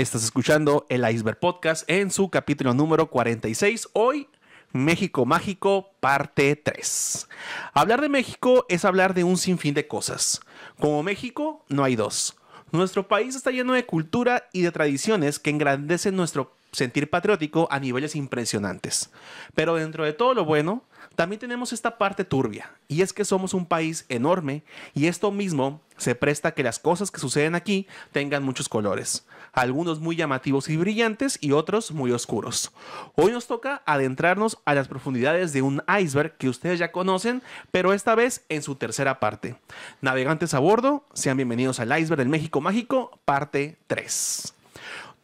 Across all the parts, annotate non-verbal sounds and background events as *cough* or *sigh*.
Estás escuchando el Iceberg Podcast en su capítulo número 46. Hoy, México Mágico, parte 3. Hablar de México es hablar de un sinfín de cosas. Como México, no hay dos. Nuestro país está lleno de cultura y de tradiciones que engrandecen nuestro sentir patriótico a niveles impresionantes. Pero dentro de todo lo bueno, también tenemos esta parte turbia, y es que somos un país enorme, y esto mismo se presta a que las cosas que suceden aquí tengan muchos colores, algunos muy llamativos y brillantes y otros muy oscuros. Hoy nos toca adentrarnos a las profundidades de un iceberg que ustedes ya conocen, pero esta vez en su tercera parte. Navegantes a bordo, sean bienvenidos al iceberg del México Mágico, parte 3.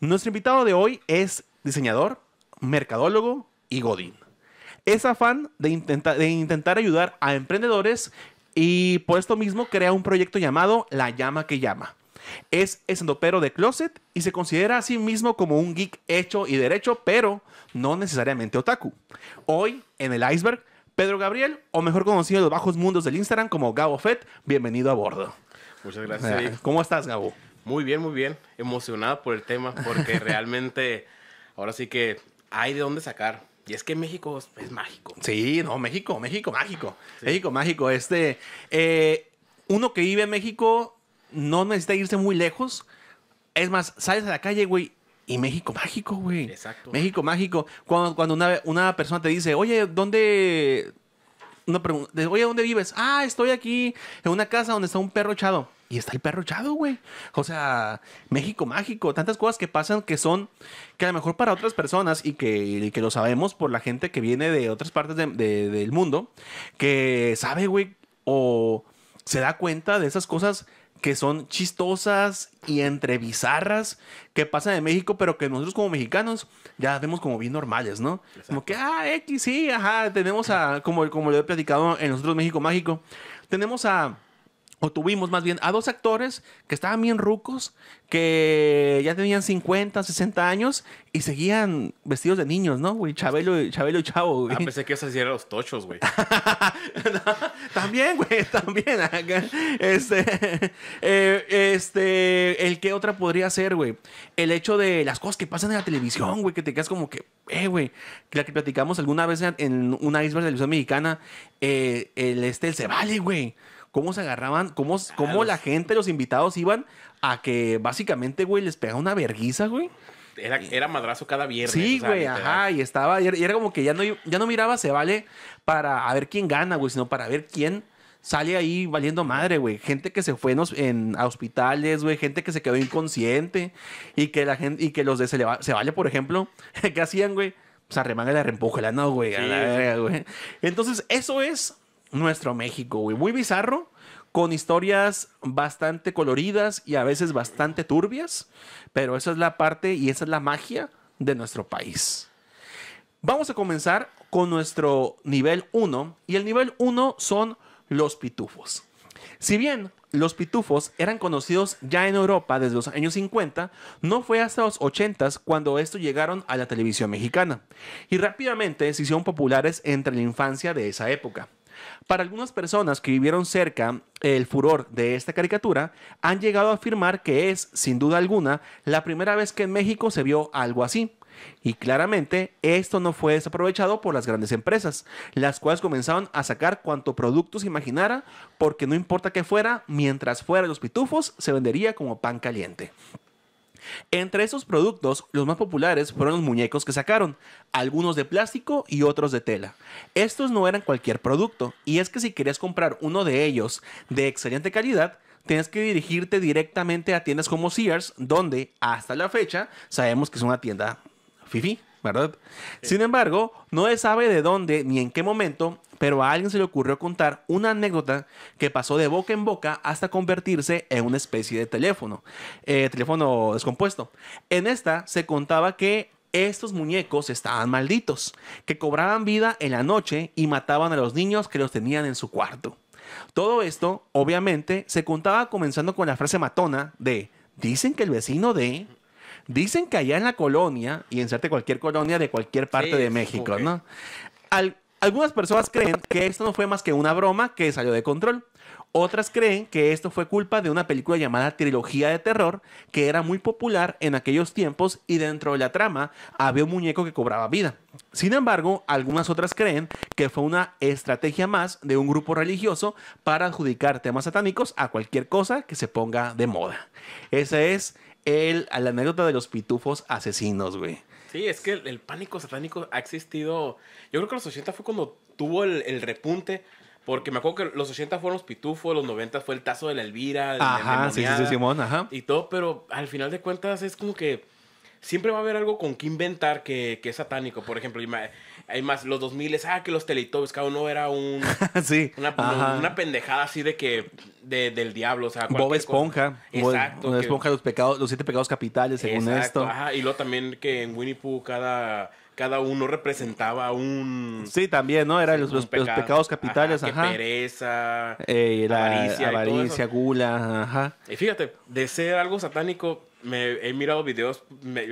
Nuestro invitado de hoy es diseñador, mercadólogo y godín es afán de, de intentar ayudar a emprendedores y por esto mismo crea un proyecto llamado La llama que llama. Es estandopero de closet y se considera a sí mismo como un geek hecho y derecho, pero no necesariamente otaku. Hoy, en el iceberg, Pedro Gabriel, o mejor conocido en los bajos mundos del Instagram como Gabo Fett, bienvenido a bordo. Muchas gracias. Ah, ¿Cómo estás, Gabo? Muy bien, muy bien. Emocionado por el tema, porque *laughs* realmente ahora sí que hay de dónde sacar. Y es que México es, mágico. Sí, no, México, México, mágico. México, mágico. Este, eh, uno que vive en México no necesita irse muy lejos. Es más, sales a la calle, güey, y México mágico, güey. Exacto. México mágico. Cuando, cuando una, una persona te dice, oye, ¿dónde una pregunta, de, oye, ¿dónde vives? Ah, estoy aquí en una casa donde está un perro echado. Y está el perro echado, güey. O sea, México mágico, tantas cosas que pasan que son, que a lo mejor para otras personas y que, lo sabemos por la gente que viene de otras partes del mundo, que sabe, güey, o se da cuenta de esas cosas que son chistosas y entre bizarras que pasan en México, pero que nosotros como mexicanos ya vemos como bien normales, ¿no? Como que, ah, X, sí, ajá, tenemos a, como, como lo he platicado en nosotros México Mágico, tenemos a o tuvimos más bien a dos actores que estaban bien rucos, que ya tenían 50, 60 años y seguían vestidos de niños, ¿no, güey? Chabelo, y Chavo, güey. Ah, pensé que esas eran los tochos, güey. *laughs* también, güey, también. Este, eh, este, el que otra podría ser, güey, el hecho de las cosas que pasan en la televisión, güey, que te quedas como que, eh, güey, la que platicamos alguna vez en una isla de televisión mexicana, eh, el este, el se vale, güey cómo se agarraban, cómo, cómo la gente, los invitados iban a que básicamente, güey, les pegaba una verguiza, güey. Era, madrazo cada viernes. Sí, güey, ajá, y estaba, y era como que ya no, ya no miraba se vale para a ver quién gana, güey, sino para ver quién sale ahí valiendo madre, güey. Gente que se fue en, hospitales, güey, gente que se quedó inconsciente y que la gente, y que los de se, vale, por ejemplo, *laughs* ¿qué hacían, güey? Pues remanga la reempujela, no, la verga, güey. Entonces, eso es nuestro México, güey. Muy bizarro, con historias bastante coloridas y a veces bastante turbias, pero esa es la parte y esa es la magia de nuestro país. Vamos a comenzar con nuestro nivel 1 y el nivel 1 son los pitufos. Si bien los pitufos eran conocidos ya en Europa desde los años 50, no fue hasta los 80 cuando estos llegaron a la televisión mexicana y rápidamente se hicieron populares entre la infancia de esa época. Para algunas personas que vivieron cerca el furor de esta caricatura, han llegado a afirmar que es, sin duda alguna, la primera vez que en México se vio algo así. Y claramente esto no fue desaprovechado por las grandes empresas, las cuales comenzaron a sacar cuanto producto se imaginara, porque no importa que fuera, mientras fuera los pitufos, se vendería como pan caliente. Entre esos productos, los más populares fueron los muñecos que sacaron, algunos de plástico y otros de tela. Estos no eran cualquier producto, y es que si querías comprar uno de ellos de excelente calidad, tienes que dirigirte directamente a tiendas como Sears, donde hasta la fecha sabemos que es una tienda fifi. Sin embargo, no se sabe de dónde ni en qué momento, pero a alguien se le ocurrió contar una anécdota que pasó de boca en boca hasta convertirse en una especie de teléfono, eh, teléfono descompuesto. En esta se contaba que estos muñecos estaban malditos, que cobraban vida en la noche y mataban a los niños que los tenían en su cuarto. Todo esto, obviamente, se contaba comenzando con la frase matona de dicen que el vecino de Dicen que allá en la colonia, y en cualquier colonia de cualquier parte de México, ¿no? algunas personas creen que esto no fue más que una broma que salió de control. Otras creen que esto fue culpa de una película llamada Trilogía de Terror, que era muy popular en aquellos tiempos y dentro de la trama había un muñeco que cobraba vida. Sin embargo, algunas otras creen que fue una estrategia más de un grupo religioso para adjudicar temas satánicos a cualquier cosa que se ponga de moda. Ese es el, a la anécdota de los pitufos asesinos, güey. Sí, es que el, pánico satánico ha existido. Yo creo que los 80 fue cuando tuvo el, repunte. Porque me acuerdo que los 80 fueron los pitufos, los 90 fue el tazo de la Elvira. Ajá, sí, sí, sí, Simón, ajá. Y todo, pero al final de cuentas es como que siempre va a haber algo con que inventar que, es satánico. Por ejemplo, hay más, los 2000 es, ah, que los Teletubbies, cada uno era un. *laughs* sí. Una, pendejada así de que. del diablo, o sea. Bob Esponja. Exacto. Bob Esponja, los, pecados, los siete pecados capitales, según esto. y luego también que en Winnie Pooh cada cada uno representaba un... Sí, también, ¿no? Eran los, pecados capitales, ajá. pereza, eh, avaricia, avaricia gula, ajá. Y fíjate, de ser algo satánico, me he mirado videos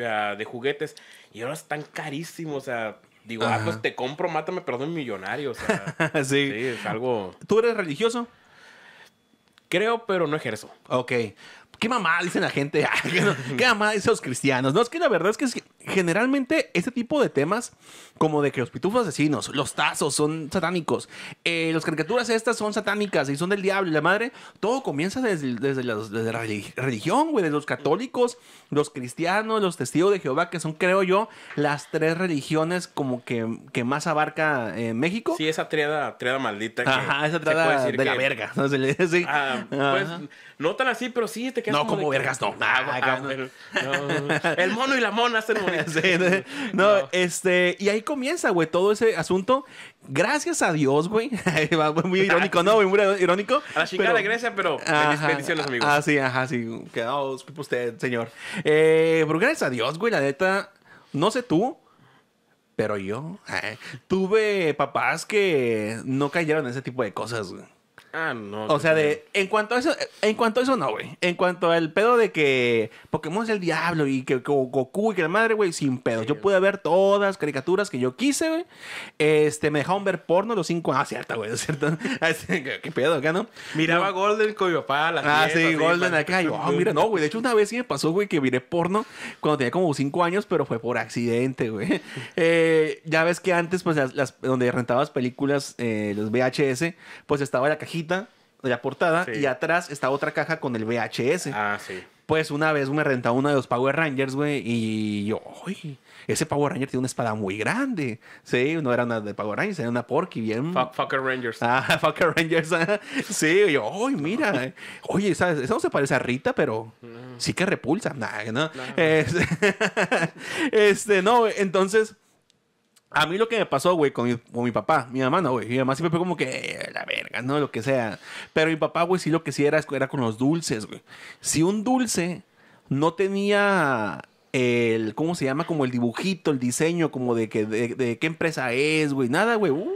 ah, de juguetes y ahora están carísimos, o sea, digo, ah, pues te compro, mátame, pero soy millonario, o sea, *laughs* sí. es algo... ¿Tú eres religioso? Creo, pero no ejerzo. Ok. ¿Qué mamá dicen la gente? *laughs* Ah, ¿Qué mamá dicen los cristianos? No, es que la verdad es que generalmente este tipo de temas, como de que los pitufos asesinos, los tazos son satánicos, eh, las caricaturas estas son satánicas y son del diablo, y la madre, todo comienza desde, la, religión, güey, de los católicos, los cristianos, los testigos de Jehová, que son, creo yo, las tres religiones como que, más abarca eh, México. Sí, esa triada, triada maldita. Ajá, esa triada de la verga. *laughs* ¿no? Ah, pues, no tan así, pero sí te quedas No, como, vergas, no. El mono y la mona hacen *laughs* *laughs* no, este, y ahí comienza, güey, todo ese asunto. Gracias a Dios, güey. *laughs* muy irónico, ¿no? Muy irónico. A la chica de Grecia, pero feliz, bendiciones, amigos. Ah, sí, ajá, sí. Quedaos usted, señor. Eh, pero gracias a Dios, güey, la neta, no sé tú, pero yo tuve papás que no cayeron en ese tipo de cosas, güey. Ah, no. O sea, de. En cuanto a eso, en cuanto a eso, no, güey. En cuanto al pedo de que Pokémon es el diablo y que, Goku y que la madre, güey, sin pedo. yo pude ver todas las caricaturas que yo quise, güey. Este, me dejaron ver porno los cinco. Ah, cierto, güey, cierto. *laughs* Ah, ¿Qué pedo acá, no? Miraba Golden con mi papá, la Ah, sí, Golden acá. *laughs* Oh, mira, no, güey. De hecho, una vez sí me pasó, güey, que miré porno cuando tenía como cinco años, pero fue por accidente, güey. *laughs* Eh, ya ves que antes, pues, las, donde rentabas películas, eh, los VHS, pues estaba la cajita la portada, y atrás está otra caja con el VHS. Ah, sí. Pues una vez me renta uno de los Power Rangers, güey, y yo, uy, ese Power Ranger tiene una espada muy grande. Sí, no era una de Power Rangers, era una Porky, bien. fucker Rangers. Ah, *laughs* Fucker Rangers. sí, yo, uy, mira. Eh". Oye, sabes se parece a Rita, pero sí que repulsa. *laughs* este, no, entonces. A mí lo que me pasó, güey, con mi, con mi papá, mi mamá no, güey. Mi mamá siempre fue como que eh, la verga, no, lo que sea. Pero mi papá, güey, sí lo que sí era, era con los dulces, güey. Si un dulce no tenía el, ¿cómo se llama? Como el dibujito, el diseño, como de, que, de, qué empresa es, güey. Nada, güey. Uh.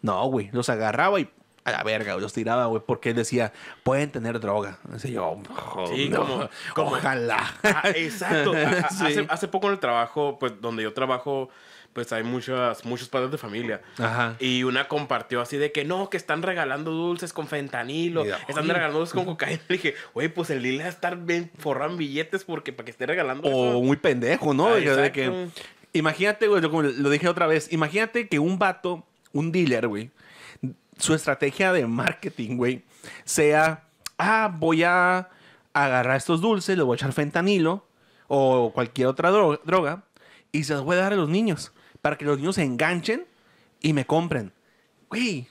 No, güey. los agarraba y a la verga, los tiraba, güey, porque él decía, pueden tener droga. Así yo, oh, como, ojalá. Ah, exacto. *laughs* hace, poco en el trabajo, pues donde yo trabajo, pues hay muchas, muchos padres de familia. Ajá. Y una compartió así de que no, que están regalando dulces con fentanilo, están regalando dulces con cocaína. *laughs* Le dije, güey, pues el Lila estar bien billetes porque para que esté regalando. O muy pendejo, ¿no? Ah, que, imagínate, güey, como lo dije otra vez, imagínate que un vato, un dealer, güey, su estrategia de marketing, güey, sea, ah, voy a agarrar estos dulces, le voy a echar fentanilo o cualquier otra droga y se los voy a dar a los niños para que los niños se enganchen y me compren. Güey,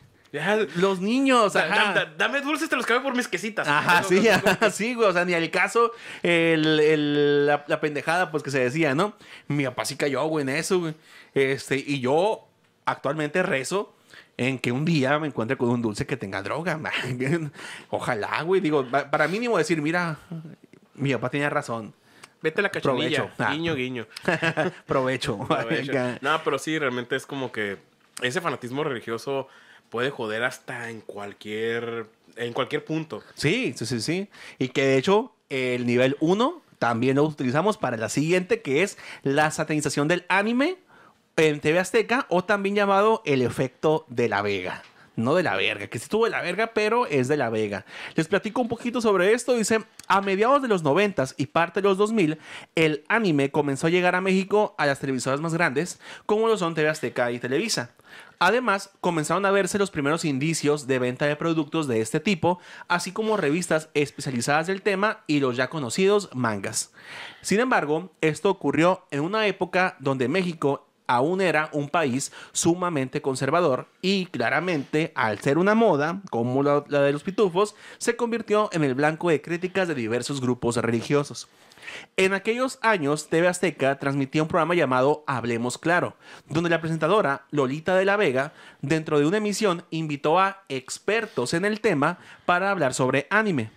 los niños, ajá. dame dulces, te los cago por mis quesitas. Ajá, sí, *laughs* sí, güey. O sea, ni al caso, la, pendejada, pues que se decía, ¿no? Mi papá sí cayó, güey, en eso, güey. Este, y yo actualmente rezo en que un día me encuentre con un dulce que tenga droga. *laughs* Ojalá, güey. Digo, para mínimo decir, mira, mi papá tenía razón. Vete a la cachonilla, ah. Guiño, guiño. *laughs* Provecho. No, pero sí, realmente es como que ese fanatismo religioso puede joder hasta en cualquier, en cualquier punto. Sí, sí, sí, sí. Y que de hecho el nivel 1 también lo utilizamos para la siguiente, que es la satanización del anime en TV Azteca o también llamado el efecto de la vega no de la verga, que sí tuvo de la verga, pero es de la vega. Les platico un poquito sobre esto. Dice, a mediados de los 90 y parte de los 2000, el anime comenzó a llegar a México a las televisoras más grandes, como lo son TV Azteca y Televisa. Además, comenzaron a verse los primeros indicios de venta de productos de este tipo, así como revistas especializadas del tema y los ya conocidos mangas. Sin embargo, esto ocurrió en una época donde México aún era un país sumamente conservador y claramente, al ser una moda, como la, de los pitufos, se convirtió en el blanco de críticas de diversos grupos religiosos. En aquellos años, TV Azteca transmitía un programa llamado Hablemos Claro, donde la presentadora Lolita de la Vega, dentro de una emisión, invitó a expertos en el tema para hablar sobre anime.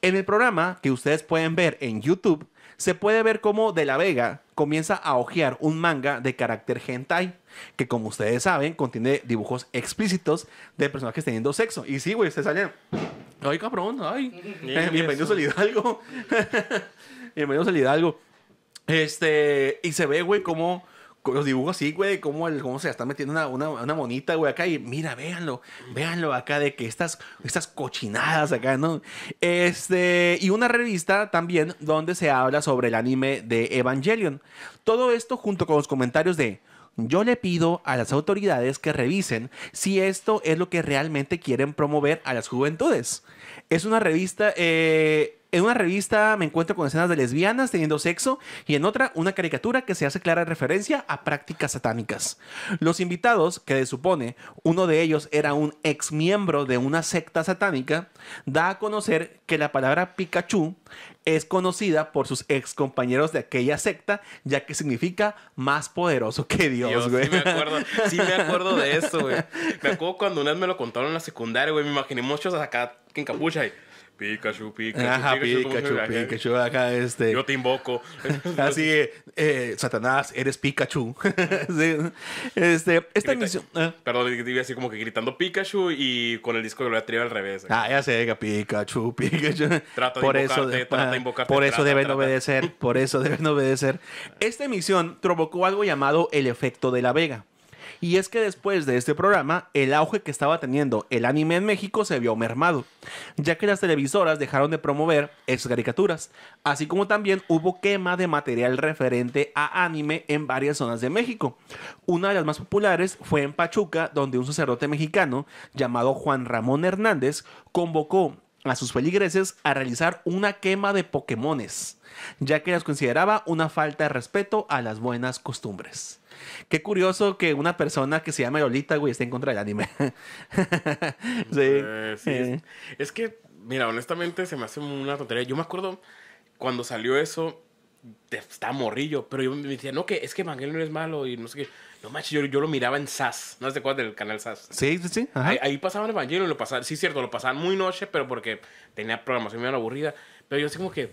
En el programa, que ustedes pueden ver en YouTube, se puede ver cómo De la Vega comienza a hojear un manga de carácter hentai, que como ustedes saben, contiene dibujos explícitos de personajes teniendo sexo. Y sí, güey, ustedes salen. Ay, cabrón, ay. *laughs* Bienvenidos al Hidalgo. *laughs* Bienvenidos al Hidalgo. Este, y se ve, güey, cómo los dibujos así, güey, como el, cómo se está metiendo una, una, monita, güey, acá. Y mira, véanlo, véanlo acá de que estas, estas cochinadas acá, ¿no? Este, y una revista también donde se habla sobre el anime de Evangelion. Todo esto junto con los comentarios de... Yo le pido a las autoridades que revisen si esto es lo que realmente quieren promover a las juventudes. Es una revista eh, en una revista me encuentro con escenas de lesbianas teniendo sexo y en otra una caricatura que se hace clara referencia a prácticas satánicas. Los invitados, que se supone uno de ellos era un ex miembro de una secta satánica, da a conocer que la palabra Pikachu es conocida por sus ex compañeros de aquella secta, ya que significa más poderoso que Dios, güey. Sí, me acuerdo, de eso, güey. *laughs* Me acuerdo cuando una vez me lo contaron en la secundaria, güey. Me imaginé muchos acá en capucha y... Pikachu, Pikachu, Pikachu, Pikachu, este. Yo te invoco. *laughs* Así, eh, Satanás, eres Pikachu. *laughs* Este, esta emisión. Ah. Perdón, iba así como que gritando Pikachu y con el disco de Gloria trío al revés. Ah, ya sé, Pikachu, Pikachu. Trata de por invocarte, eso, trata de Por eso deben obedecer, por eso deben obedecer. Esta emisión provocó algo llamado el efecto de la Vega. Y es que después de este programa, el auge que estaba teniendo el anime en México se vio mermado, ya que las televisoras dejaron de promover ex caricaturas, así como también hubo quema de material referente a anime en varias zonas de México. Una de las más populares fue en Pachuca, donde un sacerdote mexicano llamado Juan Ramón Hernández convocó a sus feligreses a realizar una quema de Pokémones, ya que las consideraba una falta de respeto a las buenas costumbres. Qué curioso que una persona que se llama Lolita, güey, esté en contra del anime. *laughs* sí. Eh, es, que, mira, honestamente se me hace una tontería. Yo me acuerdo cuando salió eso, está morrillo, pero yo me decía, no, que es que no es malo y no sé qué. No manches, yo, lo miraba en SAS, ¿no te cuál del canal SAS? Sí, sí, sí. Ahí, pasaban Evangelion, lo pasaban, sí, cierto, lo pasaban muy noche, pero porque tenía programación medio aburrida. Pero yo así como que,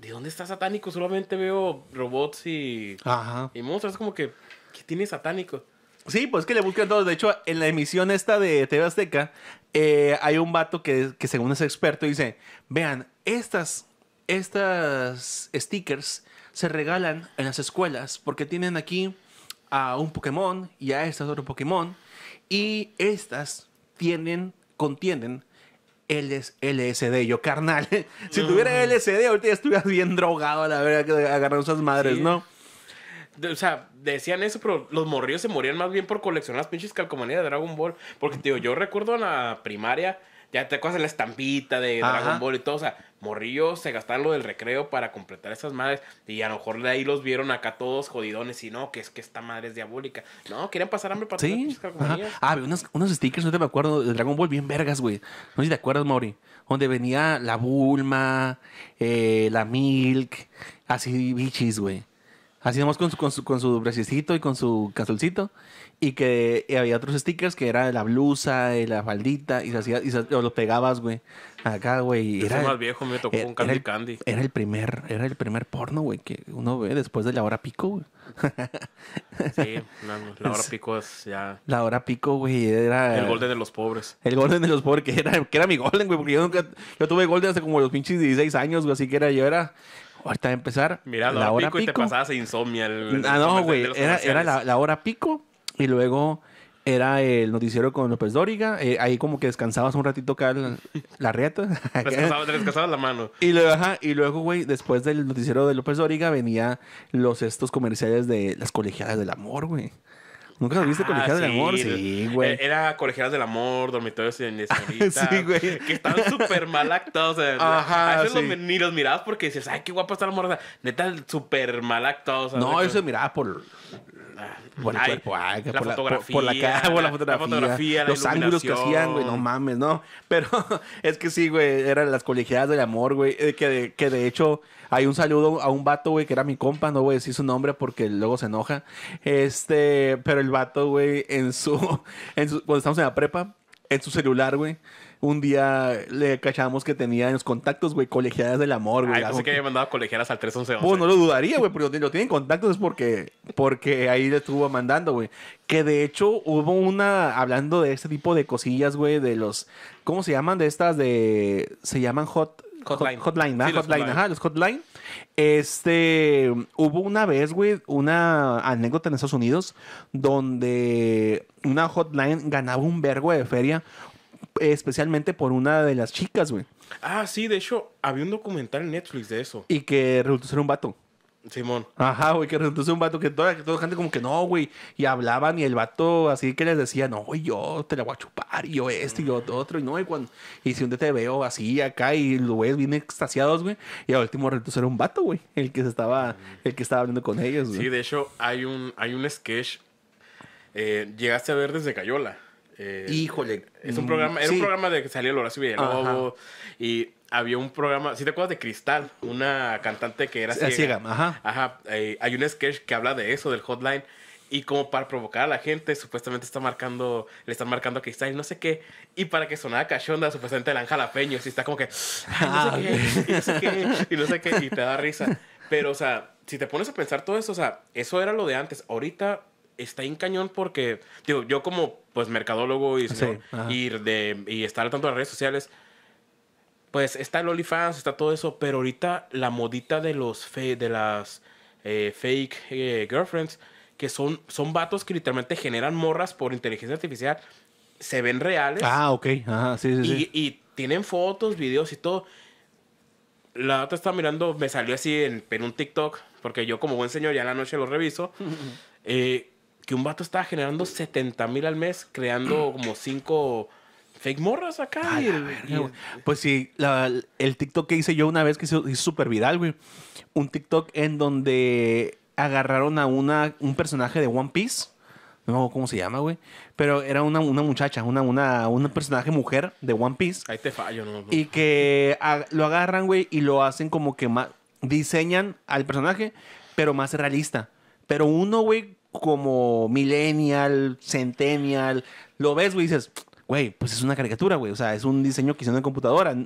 ¿de dónde está satánico? Solamente veo robots y, Ajá. y monstruos, como que, ¿qué tiene satánico? Sí, pues que le buscan todos. De hecho, en la emisión esta de TV Azteca, eh, hay un vato que, que según es experto dice, vean, estas estas stickers se regalan en las escuelas porque tienen aquí a un Pokémon y a estas otro Pokémon y estas tienen, contienen LSD. Yo, carnal, *laughs* si tuviera LSD ahorita ya estuvieras bien drogado a la verdad que agarraron sus madres, ¿no? O sea, decían eso, pero los morrillos se morían más bien por coleccionar las pinches calcomanías de Dragon Ball. Porque, tío, yo recuerdo en la primaria ya te acuerdas de la estampita de Dragon Ball y todo. O sea, morrillos se gastaron lo del recreo para completar esas madres. Y a lo mejor de ahí los vieron acá todos jodidones. Y no, que es que esta madre es diabólica. No, querían pasar hambre para ¿Sí? Ah, unos, unos stickers, no te me acuerdo, de Dragon Ball bien vergas, güey. No sé si te acuerdas, Mori, Donde venía la Bulma, eh, la Milk, así bichis, güey. Así nomás con su, con su, con y con su casulcito y que había otros stickers que era la blusa, de eh, la faldita, y se hacía, y se, los pegabas, güey. Acá, güey. Era más viejo, me eh, tocó un Candy era el, Candy. Era el primer, era el primer porno, güey, que uno ve después de la hora pico, güey. *laughs* sí, la, hora *laughs* pico es ya. La hora pico, güey, era. El golden de los pobres. El golden de los pobres, que era, que era mi golden, güey, porque yo nunca. Yo tuve golden hace como los pinches 16 años, güey, así que era, yo era. Ahorita de empezar. Mira, la, hora, pico, y te pasabas insomnia. ah, no, güey. Era, la hora pico y luego era el noticiero con López Dóriga. Eh, ahí como que descansabas un ratito acá la, la *laughs* reta. descansabas, descansabas la mano. Y luego, güey, después del noticiero de López Dóriga venía los estos comerciales de las colegiadas del amor, güey. ¿Nunca viste ah, Colegiadas del Amor? Sí, güey. Eh, era Colegiadas del Amor, Dormitorios en *laughs* Señorita. sí, güey. Que estaban súper mal actados. *laughs* Ajá, ni los mirabas porque dices, ay, qué guapa está la morra. Neta, súper mal actados. no, eso se miraba por por, el cuerpo, la, fotografía, por, la, fotografía, los ángulos que hacían, güey, no mames, ¿no? Pero *laughs* es que sí, güey, eran las colegiadas del amor, güey, eh, que, de, que de hecho hay un saludo a un vato, güey, que era mi compa, no voy a decir su nombre porque luego se enoja, este, pero el vato, güey, en su, *laughs* en su cuando estamos en la prepa, en su celular, güey, un día le cachamos que tenía en los contactos, güey, colegiadas del amor, güey. Así que había mandado colegiadas al 311. Pues no lo dudaría, güey, pero lo tienen contactos es porque, porque ahí le estuvo mandando, güey. Que de hecho hubo una, hablando de este tipo de cosillas, güey, de los, ¿cómo se llaman? De estas de, se llaman Hotline. Hotline, hotline, Ajá, los hotline. Este, hubo una vez, güey, una anécdota en Estados Unidos donde una hotline ganaba un vergo de feria especialmente por una de las chicas, güey. Ah, sí, de hecho, había un documental en Netflix de eso. Y que resultó ser un vato. Simón. Ajá, güey, que resultó ser un vato que toda, que gente como que no, güey. Y hablaban y el vato así que les decía, no, güey, yo te la voy a chupar, y yo este, y yo otro, y no, y cuando. Y si un día te veo así acá y los güeyes bien extasiados, güey. Y al último resultó ser un vato, güey. El que se estaba, el que estaba hablando con ellos, güey. Sí, de hecho, hay un, hay un sketch. Eh, llegaste a ver desde Cayola. Híjole. Es un programa, era un programa de que salió el Horacio Villalobos y había un programa, si ¿sí te acuerdas de Cristal, una cantante que era ciega. ajá. Eh, hay un sketch que habla de eso, del hotline. Y como para provocar a la gente, supuestamente está marcando, le están marcando a Cristal, no sé qué. Y para que sonara cachonda, supuestamente el anjalapeño y está como que, *laughs* y no sé qué, y no sé qué, y te da risa. Pero, o sea, si te pones a pensar todo eso, o sea, eso era lo de antes. Ahorita está en cañón porque, digo, yo como pues mercadólogo y, de, estar tanto de las redes sociales, pues está el OnlyFans, está todo eso, pero ahorita la modita de los fe, de las eh, fake eh, girlfriends, que son, son vatos que literalmente generan morras por inteligencia artificial, se ven reales. Ah, ok, ajá, sí, sí. Y, tienen fotos, videos y todo. La otra estaba mirando, me salió así en, en, un TikTok, porque yo como buen señor ya en la noche lo reviso. *laughs* eh, que un vato estaba generando 70 mil al mes creando *clears throat* como cinco fake morras acá. pues sí, el TikTok que hice yo una vez que hizo súper viral, güey. Un TikTok en donde agarraron a una, un personaje de One Piece. No me acuerdo cómo se llama, güey. Pero era una, muchacha, una, una, un personaje mujer de One Piece. Ahí te fallo, ¿no? Y que lo agarran, güey, y lo hacen como que más. Diseñan al personaje, pero más realista. Pero uno, güey, como millennial, centennial, lo ves, güey, y dices, güey, pues es una caricatura, güey. O sea, es un diseño que hicieron en computadora.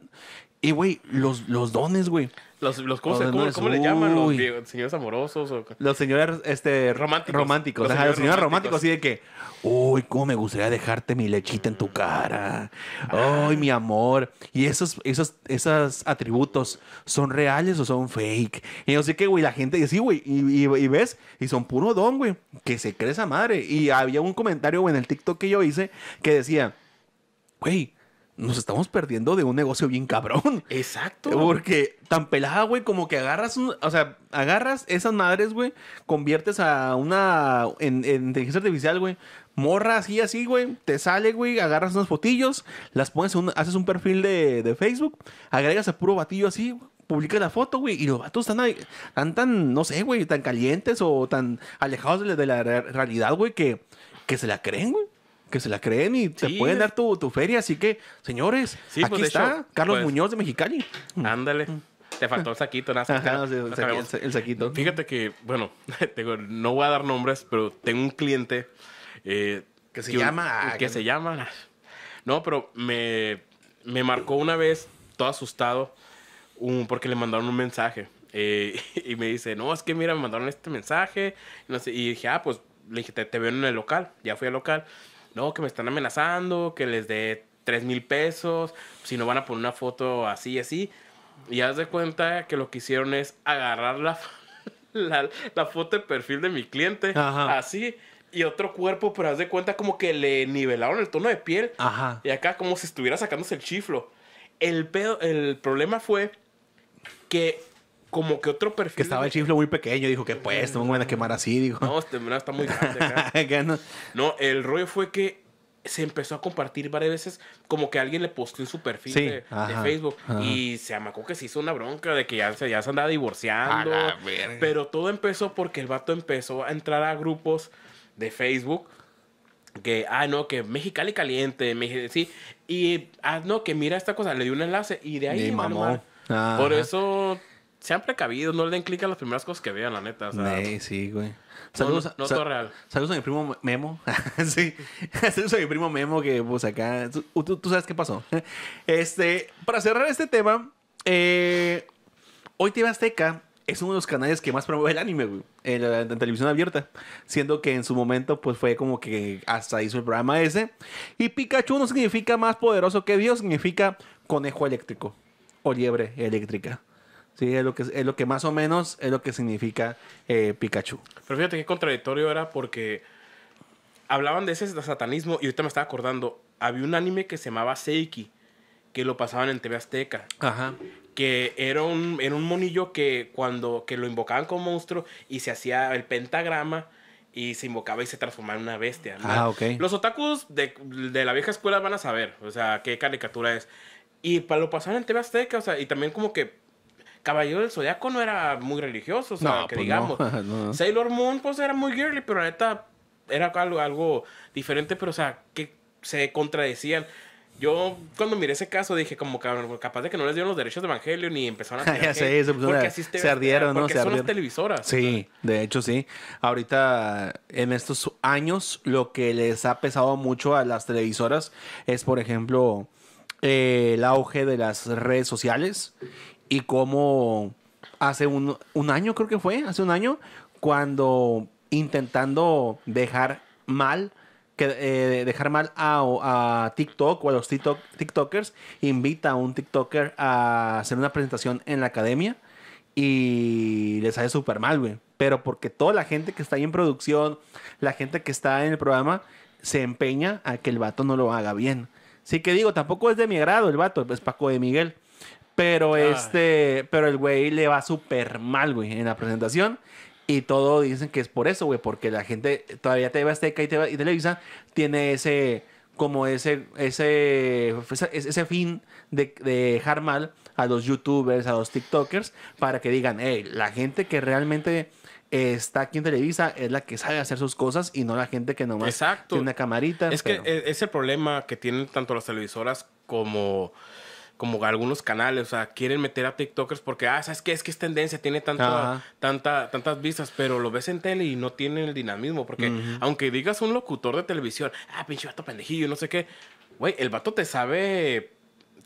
Y, eh, güey, los, los dones, güey. Los, los, ¿Cómo, ¿cómo, le llaman? Los señores amorosos. O... Los señores este, románticos. Románticos. Los, señores, románticos. así de que, uy, cómo me gustaría dejarte mi lechita en tu cara. Ay, mi amor. Y esos, esos, esos atributos, ¿son reales o son fake? Y yo sé que, güey, la gente dice, sí, güey, y, ves, y son puro don, güey, que se cree esa madre. Y había un comentario, en el TikTok que yo hice que decía, güey, nos estamos perdiendo de un negocio bien cabrón. *laughs* Exacto. Porque tan pelada, güey, como que agarras, o sea, agarras esas madres, güey, conviertes a una, en, inteligencia artificial, güey, morra así, así, güey, te sale, güey, agarras unas fotillos, las pones, haces un perfil de, Facebook, agregas a puro batillo así, publicas publica la foto, güey, y los vatos están, ahí, están tan, no sé, güey, tan calientes o tan alejados de, la realidad, güey, que, que se la creen, güey que se la creen y te pueden dar tu, feria. Así que, señores, pues, aquí está Carlos pues, Muñoz de Mexicali. Ándale. Mm. Te faltó el saquito, nada el, saquito, Fíjate que, bueno, *laughs* no voy a dar nombres, pero tengo un cliente. Eh, que se llama. Que, se llama. No, pero me, marcó una vez, todo asustado, porque le mandaron un mensaje. Eh, *laughs* y me dice, no, es que mira, me mandaron este mensaje. Y, dije, ah, pues le dije, te veo en el local. Ya fui al local no, que me están amenazando, que les dé tres mil pesos, si no van a poner una foto así, así. Y haz de cuenta que lo que hicieron es agarrar la, *laughs* foto de perfil de mi cliente, así, y otro cuerpo, pero haz de cuenta como que le nivelaron el tono de piel. Y acá como si estuviera sacándose el chiflo. El, el problema fue que como que otro perfil. Que estaba el chiflo muy pequeño, dijo que pues, no me voy a quemar así, dijo. No, este, no está muy grande *laughs* no? el rollo fue que se empezó a compartir varias veces como que alguien le posteó en su perfil de, Facebook y se amacó que se hizo una bronca de que ya se, ya se andaba divorciando. Pero todo empezó porque el vato empezó a entrar a grupos de Facebook que, ah, no, que Mexicali caliente, me sí, y, ah, no, que mira esta cosa, le dio un enlace y de ahí... Y ah, Por eso sean precavidos, no le den clic a las primeras cosas que vean, la neta. sí, sí, güey. Saludos, a mi primo Memo. *laughs* sí. saludos a mi primo Memo que pues acá. Tú, sabes qué pasó. *laughs* este, para cerrar este tema, eh, hoy TV Azteca es uno de los canales que más promueve el anime, güey, en, televisión abierta. Siendo que en su momento, pues fue como que hasta hizo el programa ese. Y Pikachu no significa más poderoso que Dios, significa conejo eléctrico o liebre eléctrica. Sí, es lo que, es lo que más o menos es lo que significa eh, Pikachu. Pero fíjate qué contradictorio era porque hablaban de ese satanismo y ahorita me estaba acordando, había un anime que se llamaba Seiki, que lo pasaban en TV Azteca. Ajá. Que era un, un monillo que cuando que lo invocaban como monstruo y se hacía el pentagrama y se invocaba y se transformaba en una bestia. Ah, Los otakus de, la vieja escuela van a saber, o sea, qué caricatura es. Y para lo pasaban en TV Azteca, o sea, y también como que Caballero del Zodiaco no era muy religioso, o sea, que pues digamos. *laughs* Sailor Moon, pues era muy girly, pero la neta era algo, diferente, pero o sea, que se contradecían. Yo cuando miré ese caso dije como cabrón, pues, capaz de que no les dieron los derechos de evangelio ni empezaron a *laughs* porque así se, ardieron, ¿no? son televisoras. Sí, de hecho sí. Ahorita en estos años lo que les ha pesado mucho a las televisoras es por ejemplo eh, el auge de las redes sociales y cómo hace un, año, creo que fue, hace un año, cuando intentando dejar mal que eh, dejar mal a, TikTok o a los TikTok, TikTokers, invita a un TikToker a hacer una presentación en la academia y le sale súper mal, güey. Pero porque toda la gente que está ahí en producción, la gente que está en el programa, se empeña a que el vato no lo haga bien. Así que digo, tampoco es de mi agrado el vato, es Paco de Miguel. Pero este, pero el güey le va súper mal, güey, en la presentación. Y todo dicen que es por eso, güey, porque la gente todavía te Azteca y, y Televisa tiene ese, como ese, ese, ese fin de, dejar mal a los youtubers, a los TikTokers, para que digan, hey, la gente que realmente está aquí en Televisa es la que sabe hacer sus cosas y no la gente que nomás tiene una camarita. Es que e, es problema que tienen tanto las televisoras como como algunos canales, o sea, quieren meter a TikTokers porque, ah, ¿sabes qué? Es que es tendencia, tiene tanta, tantas vistas, pero lo ves en tele y no tiene el dinamismo, porque aunque digas un locutor de televisión, ah, pinche vato pendejillo, no sé qué, güey, el vato te sabe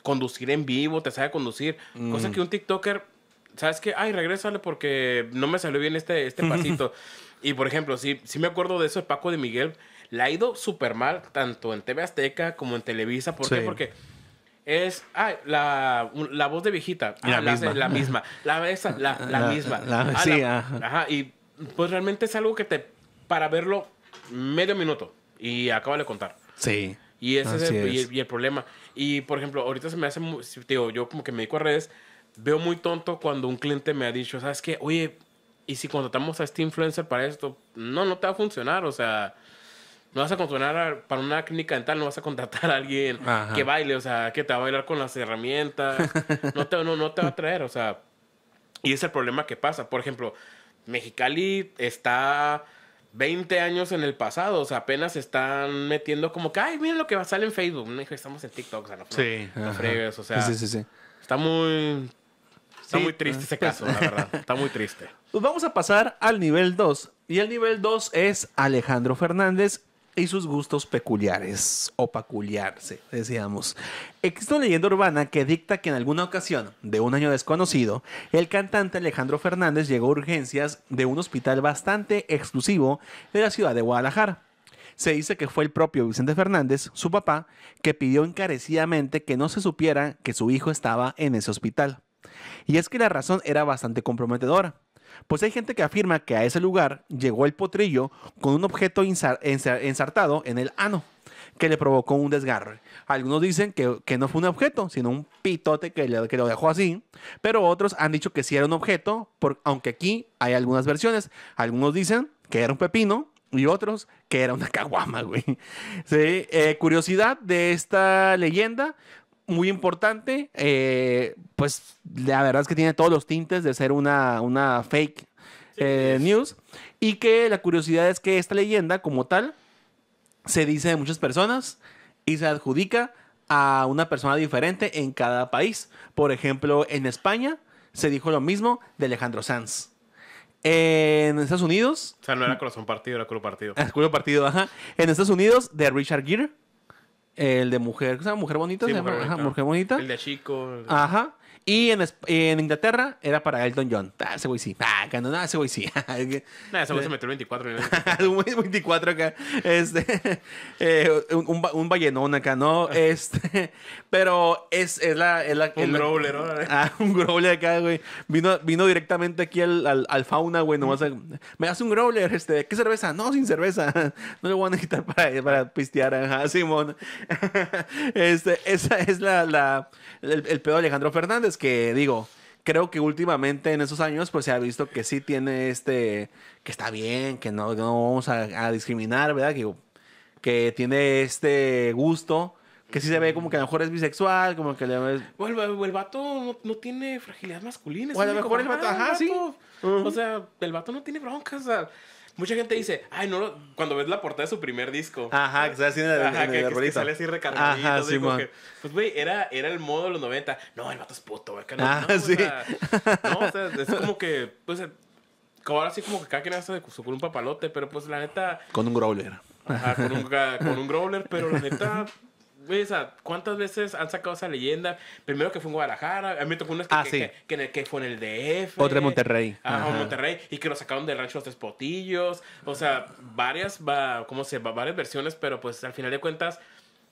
conducir en vivo, te sabe conducir, cosa mm. que un TikToker, ¿sabes qué? Ay, regrésale porque no me salió bien este, este pasito. y por ejemplo, sí, me acuerdo de eso de Paco de Miguel, la ha ido súper mal, tanto en TV Azteca como en Televisa, ¿por qué? Porque es ah, la, la, voz de viejita. la, ah, misma. la, misma. La *laughs* la, misma. Ah, sí, ajá. Y pues realmente es algo que te. Para verlo medio minuto. Y acaba de contar. Sí. Y ese es el, Y, el, problema. Y por ejemplo, ahorita se me hace. digo, yo como que me dedico a redes. Veo muy tonto cuando un cliente me ha dicho, ¿sabes qué? Oye, ¿y si contratamos a este influencer para esto? No, no te va a funcionar. O sea no vas a contratar para una clínica dental, no vas a contratar a alguien que baile, o sea, que te va a bailar con las herramientas, no te, va a traer, o sea, y es el problema que pasa. Por ejemplo, Mexicali está 20 años en el pasado, o sea, apenas están metiendo como que, ay, miren lo que va a sale en Facebook, estamos en TikTok, o sea, no, sí, fregues, o sea, sí, sí, sí. está muy... Está muy triste ese pues, caso, la verdad. Está muy triste. *laughs* Pues vamos a pasar al nivel 2. Y el nivel 2 es Alejandro Fernández y sus gustos peculiares o peculiarse, decíamos. Existe una leyenda urbana que dicta que en alguna ocasión, de un año desconocido, el cantante Alejandro Fernández llegó a urgencias de un hospital bastante exclusivo de la ciudad de Guadalajara. Se dice que fue el propio Vicente Fernández, su papá, que pidió encarecidamente que no se supiera que su hijo estaba en ese hospital. Y es que la razón era bastante comprometedora. Pues hay gente que afirma que a ese lugar llegó el potrillo con un objeto ensartado en el ano que le provocó un desgarre. Algunos dicen que, no fue un objeto, sino un pitote que, le, lo dejó así, pero otros han dicho que sí era un objeto, aunque aquí hay algunas versiones. Algunos dicen que era un pepino y otros que era una caguama, güey. *laughs* Eh, curiosidad de esta leyenda muy importante. Eh, pues la verdad es que tiene todos los tintes de ser una, una fake eh, news. Y que la curiosidad es que esta leyenda, como tal, se dice de muchas personas y se adjudica a una persona diferente en cada país. Por ejemplo, en España se dijo lo mismo de Alejandro Sanz. En Estados Unidos. O sea, no era corazón partido, era culo partido. *laughs* Culo partido, ajá. En Estados Unidos, de Richard Gere. El de mujer, o sea, mujer bonita, sí, mujer Bonita. El de chico. Ajá. Y en, en, Inglaterra era para Elton John. Ah, ese güey sí. Ah, No, ese güey sí. *laughs* nada ese güey se metió el 24. 24. *laughs* acá. Este, *laughs* eh, un, un, ballenón acá, ¿no? Este, pero es, es, la, es la... Un growler, ¿no? Ah, un growler acá, güey. Vino, vino directamente aquí al, al, fauna, güey. Nomás a, me hace un growler. Este, ¿Qué cerveza? No, sin cerveza. No le voy a necesitar para, para pistear. a Simón. Este, esa es la, la el, el pedo de Alejandro Fernández pues, que digo, creo que últimamente en esos años pues se ha visto que sí tiene este, que está bien, que no, no vamos a, discriminar, ¿verdad? Que, que tiene este gusto. Que sí se ve como que a lo mejor es bisexual, como que le Bueno, el, vato no, tiene fragilidad masculina. O a lo mejor el ah, vato, sí. O sea, el vato no tiene broncas. O Mucha gente dice, ay, no, lo... cuando ves la portada de su primer disco. Ajá, que sale así en el, Ajá, que, sale así recargadito. Ajá, pues, güey, era, era el modo de los 90. No, el vato es puto, güey. No, ah, sí. no, o sea, es como que, pues, eh, ahora sí como que cada quien hace su un papalote, pero pues la neta... Con un growler. Ajá, con un, con un growler, pero la neta, o sea, ¿cuántas veces han sacado esa leyenda? Primero que fue en Guadalajara, a mí me tocó una que, ah, que, fue en el DF. Otra en Monterrey. Ah, en Monterrey, y que lo sacaron del rancho Los Tres O sea, varias, va, ¿cómo se va? Varias versiones, pero pues al final de cuentas,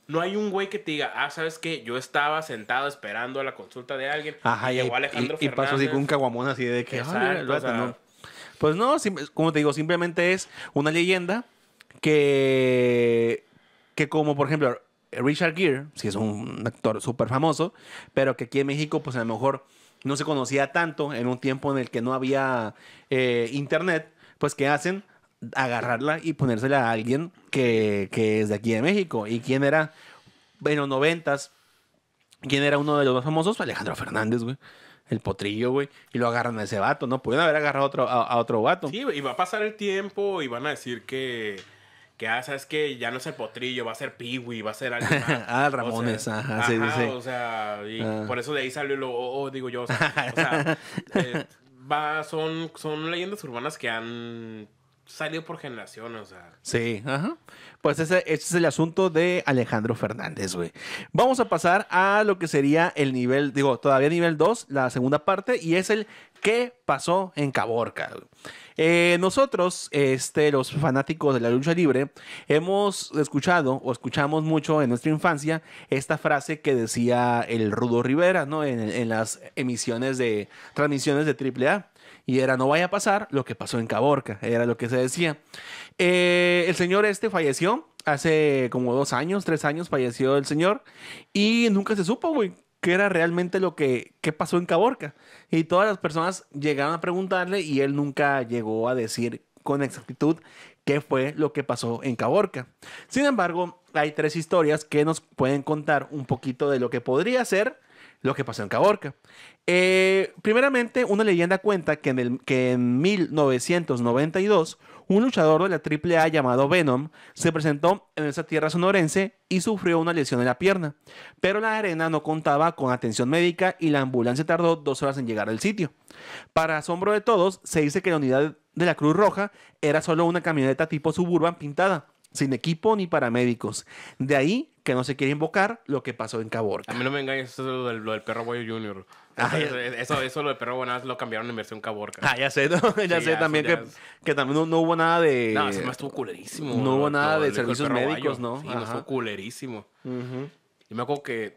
no hay un güey que te diga, ah, ¿sabes qué? Yo estaba sentado esperando a la consulta de alguien. Ajá, llegó Alejandro y, y, pasó así con un caguamón así de que... Pues no, como te digo, simplemente es una leyenda que, que como por ejemplo, Richard Gere, si es un actor súper famoso, pero que aquí en México, pues a lo mejor no se conocía tanto en un tiempo en el que no había eh, internet, pues que hacen? Agarrarla y ponérsela a alguien que, es de aquí de México. ¿Y quién era? bueno noventas, ¿quién era uno de los más famosos? Alejandro Fernández, güey el potrillo, güey, y lo agarran a ese vato, ¿no? Pueden haber agarrado otro, a otro vato. Sí, y va a pasar el tiempo y van a decir que que ah, sabes que ya no es el potrillo, va a ser Piwi, va a ser alguien *laughs* ah, Ramones, ajá, sí, O sea, ah. por eso de ahí salió lo, oh, oh, digo yo, o sea, *laughs* eh, son, son leyendas urbanas que han salido por generación, o sea. Sí, ajá. Pues ese, es el asunto de Alejandro Fernández, güey. Vamos a pasar a lo que sería el nivel, digo, todavía nivel 2, la segunda parte, y es el qué pasó en Caborca. Eh, nosotros, este, los fanáticos de la lucha libre, hemos escuchado o escuchamos mucho en nuestra infancia esta frase que decía el Rudo Rivera, ¿no? En, las emisiones de transmisiones de AAA. Y era, no vaya a pasar lo que pasó en Caborca, era lo que se decía. Eh, el señor este falleció hace como dos años, tres años falleció el señor y nunca se supo, güey, qué era realmente lo que pasó en Caborca. Y todas las personas llegaron a preguntarle y él nunca llegó a decir con exactitud qué fue lo que pasó en Caborca. Sin embargo, hay tres historias que nos pueden contar un poquito de lo que podría ser lo que pasó en Caborca. Eh, primeramente, una leyenda cuenta que en, el, que en 1992 un luchador de la AAA llamado Venom se presentó en esa tierra sonorense y sufrió una lesión en la pierna, pero la arena no contaba con atención médica y la ambulancia tardó dos horas en llegar al sitio. Para asombro de todos, se dice que la unidad de la Cruz Roja era solo una camioneta tipo suburban pintada sin equipo ni paramédicos. De ahí que no se quiere invocar lo que pasó en Caborca. A mí no me engañes, eso es lo del, perro guayo junior. Ah, eso, eso, lo del perro bueno, lo cambiaron en versión Caborca. Ah, ya sé, *laughs* ya sé también que, que, también no, hubo nada de. No, eso me estuvo culerísimo. No, hubo nada de servicios médicos, ¿no? Sí, nos me estuvo culerísimo. me acuerdo que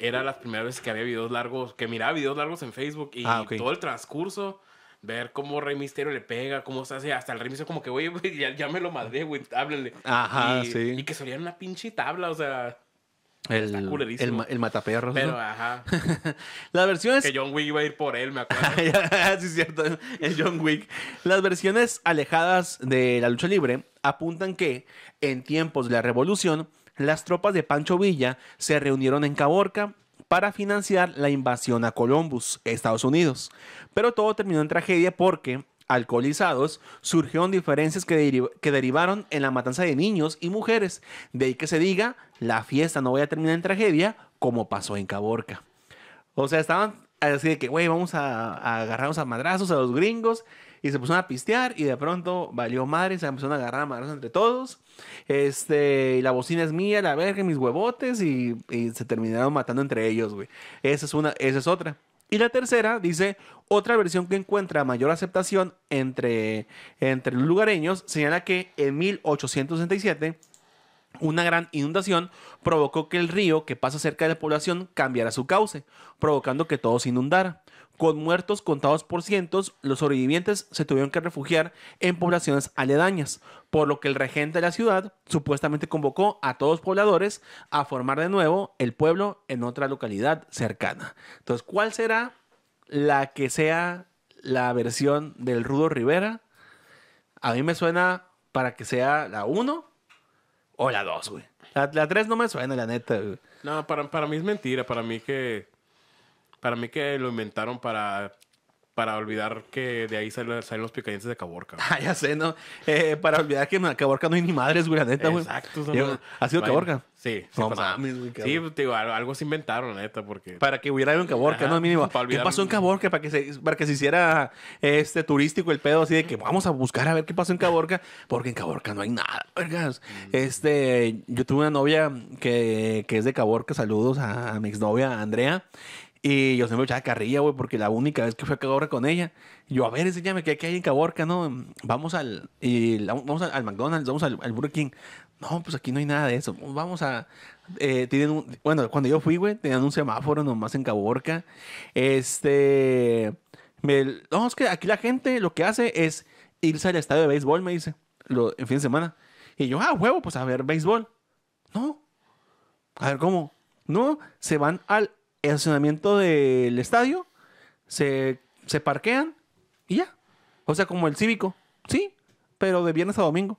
era las primeras veces que había videos largos, que miraba videos largos en Facebook y ah, todo el transcurso ver cómo Rey Misterio le pega, cómo se hace. Hasta el Rey Misterio, como que, güey, ya, ya, me lo madré, güey, háblenle. Ajá, y, sí. Y que solía una pinche tabla, o sea. El, el, el, mataperro. Pero, ajá. Las *laughs* versiones. Que John Wick iba a ir por él, me *laughs* acuerdo. *laughs* sí, es cierto. El John Wick. Las versiones alejadas de la lucha libre apuntan que, en tiempos de la revolución, las tropas de Pancho Villa se reunieron en Caborca para financiar la invasión a Columbus, Estados Unidos. Pero todo terminó en tragedia porque, alcoholizados, surgieron diferencias que, derivaron en la matanza de niños y mujeres. De ahí que se diga, la fiesta no voy a terminar en tragedia como pasó en Caborca. O sea, estaban así de que, güey, vamos a, a agarrarnos a madrazos a los gringos y se pusieron a pistear y de pronto valió madre, se empezaron a agarrar a madres entre todos. Este, la bocina es mía, la verga, mis huevotes y, se terminaron matando entre ellos, güey. Esa es una, esa es otra. Y la tercera dice, otra versión que encuentra mayor aceptación entre, entre lugareños señala que en 1867 una gran inundación provocó que el río que pasa cerca de la población cambiara su cauce, provocando que todo se inundara. Con muertos contados por cientos, los sobrevivientes se tuvieron que refugiar en poblaciones aledañas, por lo que el regente de la ciudad supuestamente convocó a todos los pobladores a formar de nuevo el pueblo en otra localidad cercana. Entonces, ¿cuál será la que sea la versión del Rudo Rivera? A mí me suena para que sea la 1 o la 2, güey. La 3 no me suena, la neta, No, para, para mí es mentira, para mí que para mí que lo inventaron para para olvidar que de ahí salen, los picadientes de Caborca. *laughs* Ah, ya sé, ¿no? Eh, para olvidar que en Caborca no hay ni madres, güey, la neta, güey. Exacto. ¿Ha sido Caborca? Sí. No sí mames, güey. Sí, digo, algo se inventaron, la neta, porque... Para que hubiera algo en Caborca, no ¿no? Mínimo. ¿Qué pasó en Caborca? Para que, se, para que se hiciera este turístico el pedo así de que vamos a buscar a ver qué pasó en Caborca, porque en Caborca no hay nada, vergas. Este, yo tuve una novia que, que es de Caborca, saludos a mi exnovia Andrea, y yo siempre echaba carrilla, güey, porque la única vez que fui a Caborca con ella, yo, a ver, llame que aquí hay en Caborca, ¿no? Vamos al, vamos al, McDonald's, vamos al, Burger King. No, pues aquí no hay nada de eso. Vamos a. Eh, tienen bueno, cuando yo fui, güey, tenían un semáforo nomás en Caborca. Este. no, es que aquí la gente lo que hace es irse al estadio de béisbol, me dice, lo, en fin de semana. Y yo, ah, huevo, pues a ver béisbol. No. A ver, ¿cómo? No, se van al el estacionamiento del estadio, se, se parquean y ya. O sea, como el cívico, sí, pero de viernes a domingo.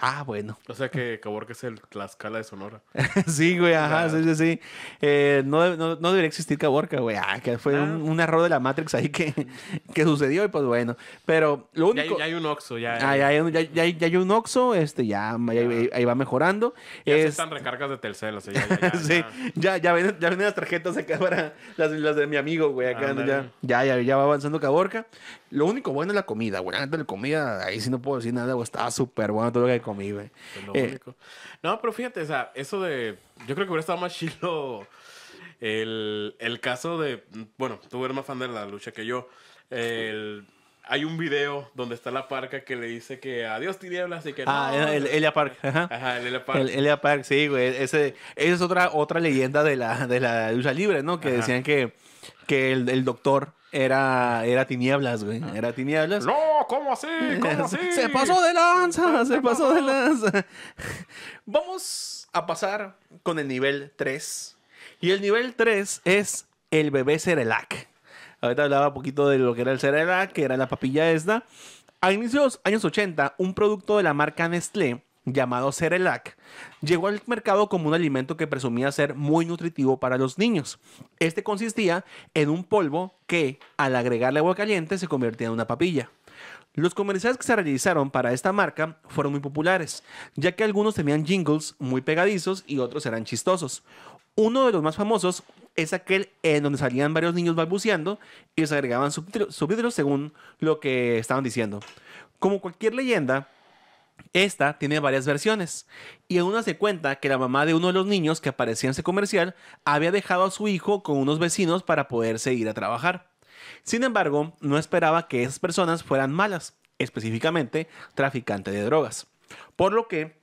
Ah, bueno. O sea que Caborca es el escala de Sonora. *laughs* sí, güey, ajá, sí, sí, sí. Eh, no, no, debería existir Caborca, güey. Ah, que fue ah. Un, error de la Matrix ahí que, *laughs* que, sucedió y pues bueno. Pero lo único... Ya, hay un Oxxo, ya. Ah, ya, hay un, ya, hay un Oxxo, este, ya, ahí, va mejorando. se están recargas de Telcel, o sea, ya, *laughs* sí, ya, ya, ven, ya ven las tarjetas acá para las, de mi amigo, güey, acá. ya, ya, ya va avanzando Caborca. Lo único bueno es la comida, güey. Antes la comida, ahí sí no puedo decir nada, Estaba súper bueno todo lo que comí, güey. Eh, no, pero fíjate, o sea, eso de. Yo creo que hubiera estado más chido el, el caso de. Bueno, tú eres más fan de la lucha que yo. hay un video donde está la parca que le dice que adiós tinieblas y que ah, Ah, el, Elia Park. Ajá, el Elia Park. El, Elia Park, sí, güey. Ese, esa es otra, otra leyenda de la, de la lucha libre, ¿no? Que decían que, que el, el doctor era, tinieblas, güey. Ah. Era tinieblas. No, ¿cómo así? ¿Cómo *laughs* así? Se pasó de lanza, se pasó de lanza. Vamos a pasar con el nivel 3. Y el nivel 3 es el bebé Cerelac. Ahorita hablaba un poquito de lo que era el Cerelac, que era la papilla esta. A inicios años 80, un producto de la marca Nestlé llamado Cerelac, llegó al mercado como un alimento que presumía ser muy nutritivo para los niños. Este consistía en un polvo que, al agregarle agua caliente, se convertía en una papilla. Los comerciales que se realizaron para esta marca fueron muy populares, ya que algunos tenían jingles muy pegadizos y otros eran chistosos. Uno de los más famosos es aquel en donde salían varios niños balbuceando y les agregaban subtítulos según lo que estaban diciendo. Como cualquier leyenda, esta tiene varias versiones, y en una se cuenta que la mamá de uno de los niños que aparecía en ese comercial había dejado a su hijo con unos vecinos para poderse ir a trabajar. Sin embargo, no esperaba que esas personas fueran malas, específicamente traficantes de drogas. Por lo que,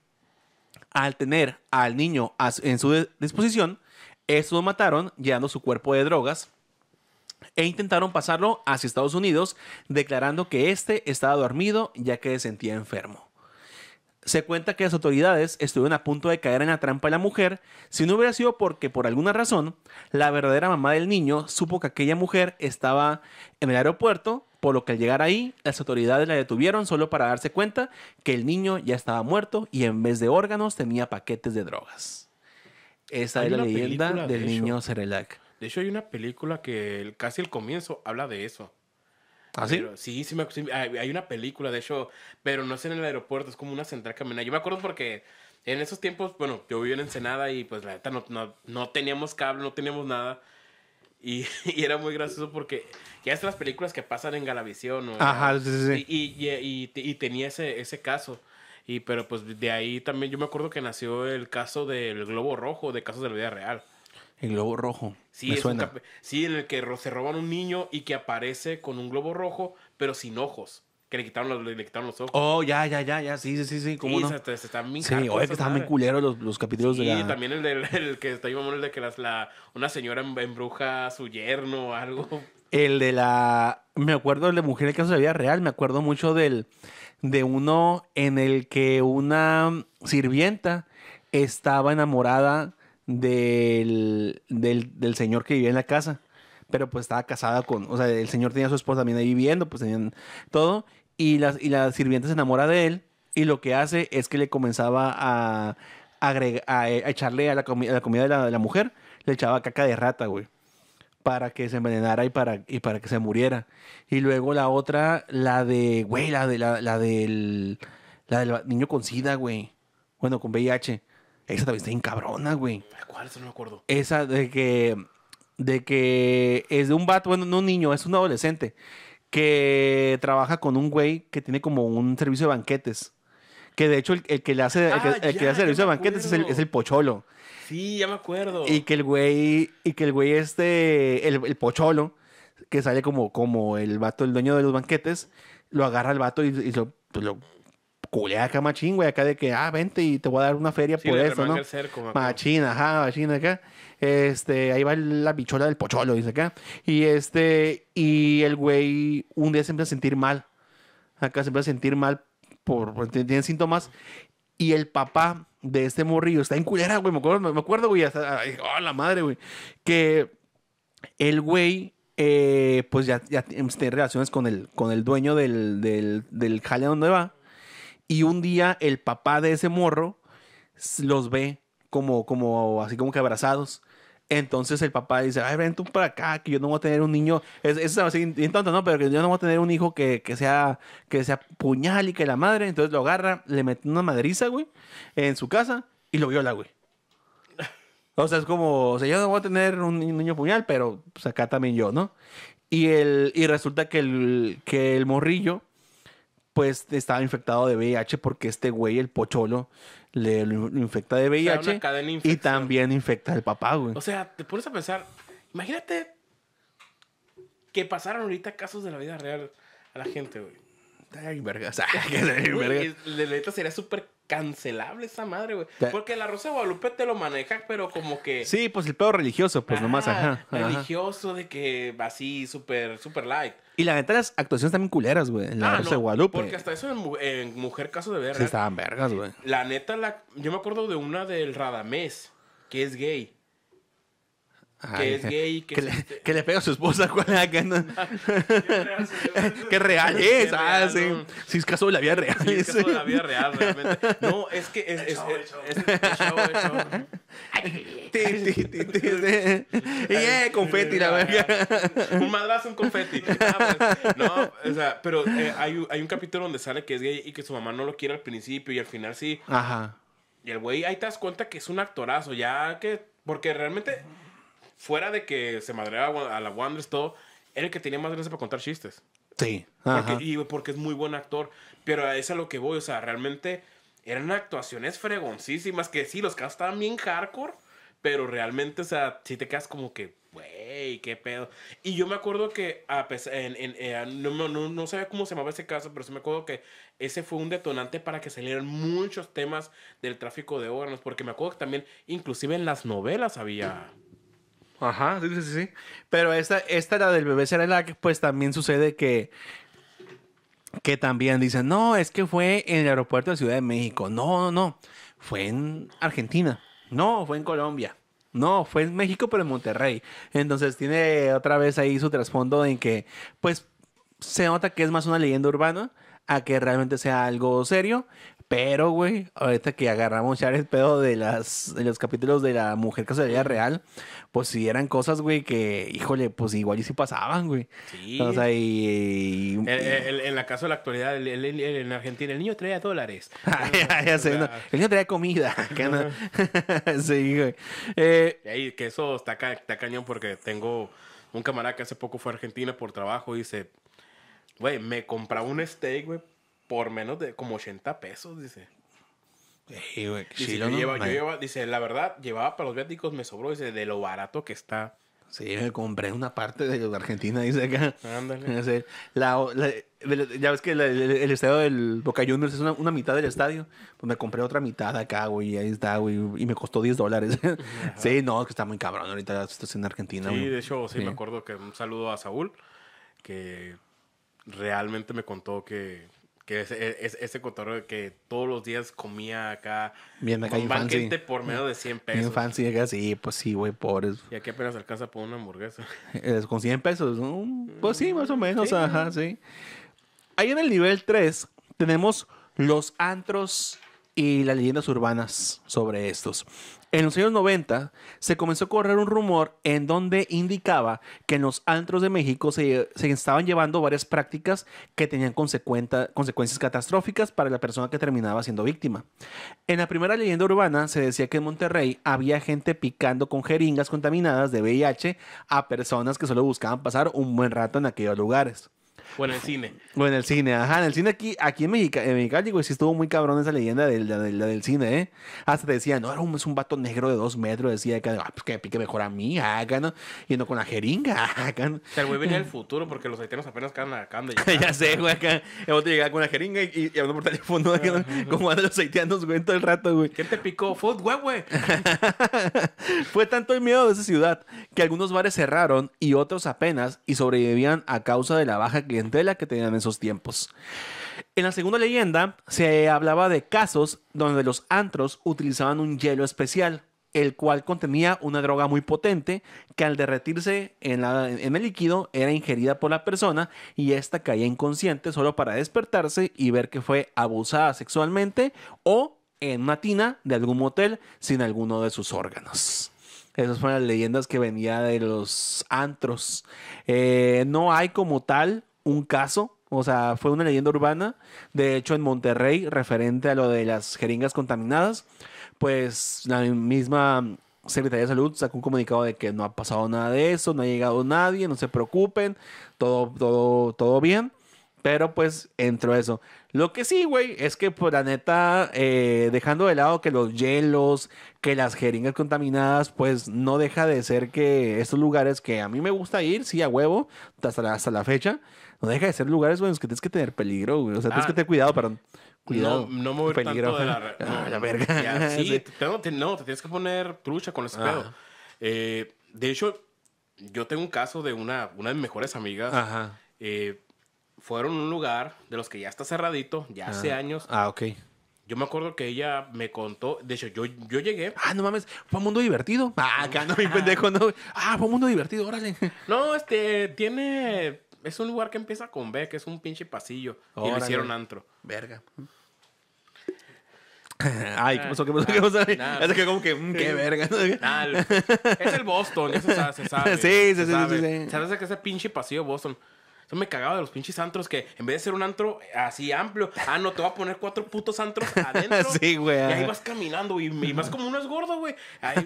al tener al niño en su disposición, estos lo mataron llevando su cuerpo de drogas e intentaron pasarlo hacia Estados Unidos declarando que éste estaba dormido ya que se sentía enfermo se cuenta que las autoridades estuvieron a punto de caer en la trampa de la mujer si no hubiera sido porque, por alguna razón, la verdadera mamá del niño supo que aquella mujer estaba en el aeropuerto, por lo que al llegar ahí, las autoridades la detuvieron solo para darse cuenta que el niño ya estaba muerto y en vez de órganos tenía paquetes de drogas. Esa es la leyenda del niño Serelac. De hecho, hay una película que casi el comienzo habla de eso. ¿Ah, sí? sí, sí, hay una película, de hecho, pero no es en el aeropuerto, es como una central caminada. Yo me acuerdo porque en esos tiempos, bueno, yo vivía en Ensenada y pues la neta no, no, teníamos cable, no teníamos nada. *laughs* Y, era muy gracioso porque ya es las películas que pasan en Galavisión. Ajá, sí, sí. Y, y, y, tenía ese, ese caso. Y pero pues de ahí también yo me acuerdo que nació el caso del Globo Rojo, de casos de la vida real. El globo rojo. Sí, sí, en el que se roban un niño y que aparece con un globo rojo, pero sin ojos. Que le quitaron los, le quitaron los ojos. Oh, ya, ya, ya, ya, sí, sí, sí, sí, cómo Se, están bien que están bien culeros los, capítulos de la... Sí, también el, del, que está ahí, el de que la, una señora em-, embruja a su yerno o algo. El de la... Me acuerdo de la Mujer el caso de vida real, me acuerdo mucho del... De uno en el que una sirvienta estaba enamorada del, del, señor que vivía en la casa. Pero pues estaba casada con, o sea, el señor tenía a su esposa también ahí viviendo, pues tenían todo. Y la, y la sirvienta se enamora de él y lo que hace es que le comenzaba a, agregar, eh, a, echarle a la, la comida de la, mujer, le echaba caca de rata, güey para que se envenenara y para, y para que se muriera. Y luego la otra, la de, güey, la de la, la del la del niño con sida, güey. Bueno, con VIH. Esa también está bien cabrona, güey. ¿Cuál? Eso no me acuerdo. Esa de que. De que es de un vato, bueno, no un niño, es un adolescente. Que trabaja con un güey que tiene como un servicio de banquetes. Que de hecho el, que le hace, el, ah, servicio de banquetes es el, pocholo. Sí, ya me acuerdo. Y que el güey, y que el güey este, el, pocholo, que sale como, como el vato, el dueño de los banquetes, lo agarra el vato y, lo pues, Culeaca machín, güey, acá de que, ah, vente y te voy a dar una feria por eso, ¿no? machín, ajá, machín acá. Este, ahí va la bichola del pocholo, dice acá. Y este, y el güey un día se empieza a sentir mal. Acá se empieza a sentir mal por, porque tiene síntomas. Y el papá de este morrillo está en culera, güey, me acuerdo, me güey, hasta, oh, la madre, güey, que el güey eh, pues ya, ya pues, tiene relaciones con el, con el dueño del, del, del jale donde va. Y un día el papá de ese morro los ve como, como así como que abrazados. Entonces el papá dice, ay, ven tú para acá, que yo no voy a tener un niño, es, es así, bien ¿no? Pero que yo no voy a tener un hijo que, que, sea, que sea puñal y que la madre. Entonces lo agarra, le mete una maderiza, güey, en su casa y lo viola, güey. O sea, es como, o sea, yo no voy a tener un, niño puñal, pero pues, acá también yo, ¿no? Y, el, y resulta que el, que el morrillo pues estaba infectado de VIH porque este güey, el pocholo, le infecta de VIH y también infecta al papá, güey. O sea, te pones a pensar, imagínate que pasaron ahorita casos de la vida real a la gente, güey. Ay, verga, o sea, que verga. sería súper cancelable esa madre, güey. Porque la Rosa Guadalupe te lo maneja, pero como que. Sí, pues el pedo religioso, pues nomás, ajá, Religioso, de que así, súper, súper light. Y la neta, las actuaciones también culeras, güey. En la ah, de Guadalupe. Porque hasta eso en, Mujer Caso de Verga. Sí, estaban vergas, güey. La neta, la, yo me acuerdo de una del Radamés, que es gay que es gay, este que, le, pega a su esposa, ah, que *laughs* real es, real, ah, sí. si es caso de la vida real. Si es caso de la vida real, realmente. No, es que es, es, Y confeti la verga. Un madrazo, un confeti. *laughs* Ah, pues, no, o sea, pero eh, hay, hay un capítulo donde sale que es gay y que su mamá no lo quiere al principio y al final sí. Ajá. Y el güey ahí te das cuenta que es un actorazo, ya que porque realmente fuera de que se madreaba a la Wanders todo, era el que tenía más gracia para contar chistes. Sí. Porque, y porque es muy buen actor. Pero es a lo que voy. O sea, realmente eran actuaciones fregoncísimas. Que sí, los casos estaban bien hardcore. Pero realmente, o sea, si te quedas como que, güey, qué pedo. Y yo me acuerdo que, a eh, no, sé no, sabía cómo se llamaba ese caso, pero sí me acuerdo que ese fue un detonante para que salieran muchos temas del tráfico de órganos. Porque me acuerdo que también, inclusive en las novelas había... Ajá, sí, sí, sí. Pero esta, esta la del bebé será la que pues también sucede que que también dicen, no, es que fue en el aeropuerto de Ciudad de México. No, no, no. Fue en Argentina. No, fue en Colombia. No, fue en México, pero en Monterrey. Entonces tiene otra vez ahí su trasfondo en que, pues, se nota que es más una leyenda urbana a que realmente sea algo serio, pero, güey, ahorita que agarramos ya el pedo de, las, de los capítulos de la mujer que real, pues sí, eran cosas, güey, que, híjole, pues igual y sí pasaban, güey. Sí. O en la caso de la actualidad, en Argentina, el niño traía dólares. *laughs* Ah, el niño traía comida. *laughs* *laughs* sí, güey. Eh, y que eso está, está cañón porque tengo un camarada que hace poco fue a Argentina por trabajo y dice, güey, me compraba un steak, güey por menos de como 80 pesos, dice. Sí, dice, yo, yo lleva, dice, la verdad, llevaba para los viáticos, me sobró, dice, de lo barato que está. Sí, me compré una parte de Argentina, dice acá. Ándale. *laughs* ya ves que el, estadio del Boca Juniors es una, mitad del estadio. Pues me compré otra mitad acá, güey. Ahí está, güey. Y me costó 10 dólares. *laughs* sí, no, es que está muy cabrón ahorita estás en Argentina. Sí, de hecho, sí, me acuerdo que un saludo a Saúl, que realmente me contó que que es, e, ese cotorro que todos los días comía acá. Bien, acá banquete por medio de 100 pesos. Bien fancy, acá sí, pues sí, güey, pobres. Y aquí apenas alcanza por una hamburguesa. *laughs* con 100 pesos, Pues sí, más o mm, menos, ajá, sí. Ahí en el nivel 3 tenemos los antros y las leyendas urbanas sobre estos. En los años 90 se comenzó a correr un rumor en donde indicaba que en los antros de México se, estaban llevando varias prácticas que tenían consecuencias catastróficas para la persona que terminaba siendo víctima. En la primera leyenda urbana se decía que en Monterrey había gente picando con jeringas contaminadas de VIH a personas que solo buscaban pasar un buen rato en aquellos lugares. O en el cine. O en el cine, ajá. En el cine aquí, aquí en, México en Mexicali, güey, sí estuvo muy cabrón esa leyenda del cine, ¿eh? Hasta te decían, no, era un, es un vato negro de dos metros, decía que ah, pues que pique mejor a mí, acá, ¿no? Yendo con la jeringa, *laughs* acá. ¿no? O sea, el güey futuro porque los haitianos apenas quedan acá de *laughs* ya sé, güey, acá. El otro llegaba con la jeringa y, y hablando por teléfono, como andan los haitianos, güey, todo el rato, güey. ¿Quién te picó? Food, güey, güey. *laughs* Fue tanto el miedo de esa ciudad que algunos bares cerraron y otros apenas y sobrevivían a causa de la baja que que tenían en esos tiempos. En la segunda leyenda se hablaba de casos donde los antros utilizaban un hielo especial, el cual contenía una droga muy potente que al derretirse en, el líquido era ingerida por la persona y ésta caía inconsciente solo para despertarse y ver que fue abusada sexualmente o en una tina de algún motel sin alguno de sus órganos. Esas fueron las leyendas que venía de los antros. Eh, no hay como tal un caso, o sea, fue una leyenda urbana, de hecho en Monterrey, referente a lo de las jeringas contaminadas, pues la misma Secretaría de Salud sacó un comunicado de que no ha pasado nada de eso, no ha llegado nadie, no se preocupen, todo, todo, todo bien. Pero pues entró eso. Lo que sí, güey, es que por pues, la neta, eh, dejando de lado que los hielos, que las jeringas contaminadas, pues no deja de ser que estos lugares que a mí me gusta ir, sí, a huevo, hasta la fecha, no deja de ser lugares, güey, los que tienes que tener peligro, güey. O sea, tienes ah, que tener cuidado para... No, no mover tanto de la... *laughs* Ah, no, verga. *laughs* sí, no, te, no, te tienes que poner trucha con ese eh, de hecho, yo tengo un caso de una, una de mis mejores amigas. Ajá. Eh, fueron a un lugar de los que ya está cerradito, ya ah. hace años. Ah, ok. Yo me acuerdo que ella me contó, de hecho, yo, yo llegué. Ah, no mames, fue un mundo divertido. Ah, acá no, mi *laughs* pendejo, no. Ah, fue un mundo divertido, órale. No, este, tiene es un lugar que empieza con B, que es un pinche pasillo. Y le hicieron antro. Verga. *laughs* Ay, ¿qué pasó? ¿Qué pasó? ¿Qué pasó? *laughs* es que como que, mm, qué verga. es el Boston, eso se *laughs* sabe. Sí, sí, sí, sabe. sí, sí. ¿Sabes que ese pinche pasillo Boston? Yo me cagaba de los pinches antros que en vez de ser un antro eh, así amplio, ah, no, te voy a poner cuatro putos antros adentro. sí, güey. Y ahí vas caminando y, más como uno es gordo, güey. Ahí,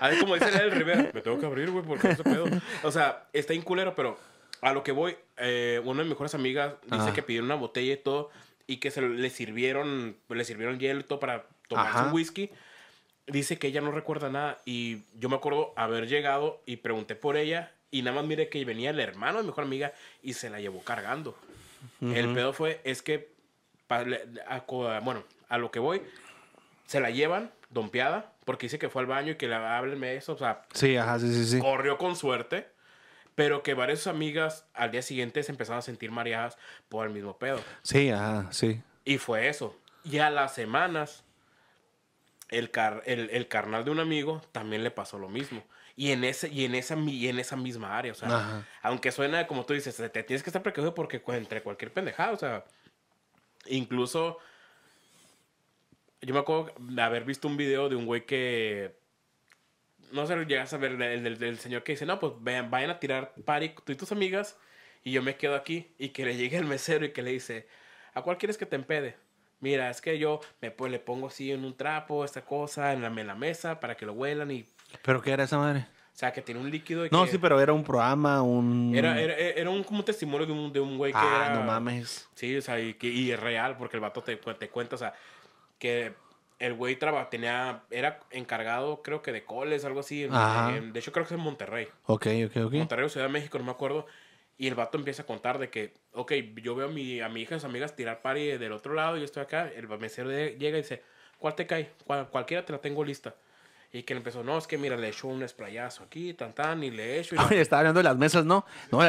ahí como dice el Rivera, me tengo que abrir, güey, porque no se pedo. O sea, está inculero, pero a lo que voy, eh, una de mis mejores amigas dice que pidió una botella y todo, y que se le sirvieron, le sirvieron hielo y todo para tomar un whisky. Dice que ella no recuerda nada, y yo me acuerdo haber llegado y pregunté por ella, y nada más mire que venía el hermano de mi mejor amiga y se la llevó cargando. El pedo fue, es que, bueno, a lo que voy, se la llevan dompeada, porque dice que fue al baño y que le de eso, o sea, sí, ajá, sí, sí, sí. corrió con suerte pero que varias amigas al día siguiente se empezaron a sentir mareadas por el mismo pedo. Sí, ajá, sí. Y fue eso. Y a las semanas, el, el, carnal de un amigo también le pasó lo mismo. Y en, ese, y en, esa, y en esa misma área, o sea, aunque suena como tú dices, te tienes que estar precavido porque entre cualquier pendejada, o sea, incluso yo me acuerdo de haber visto un video de un güey que no sé, llegas a ver el del, señor que dice, no, pues vayan, a tirar party tú y tus amigas y yo me quedo aquí y que le llegue el mesero y que le dice, ¿a cuál quieres que te empede? Mira, es que yo me le pongo así en un trapo, esta cosa, en la, mesa para que lo huelan y... ¿Pero qué era esa madre? O sea, que tiene un líquido. Y no, sí, pero era un programa, un. Era, un, como testimonio de un, de güey que ah, no mames. Sí, o sea, y, es real, porque el vato te, te cuenta, o sea, que el güey traba, tenía, era encargado, creo que de coles, algo así. de hecho, creo que es en Monterrey. Ok, ok, ok. Monterrey Ciudad de México, no me acuerdo. Y el vato empieza a contar de que, ok, yo veo a mi, a hija y amigas tirar party del otro lado, yo estoy acá. El mesero llega y dice, ¿cuál te cae? cualquiera te la tengo lista. Y que le empezó, no, es que mira, le echó un esplayazo aquí, tan tan, y le echó... Y *laughs* estaba hablando de las mesas, ¿no? no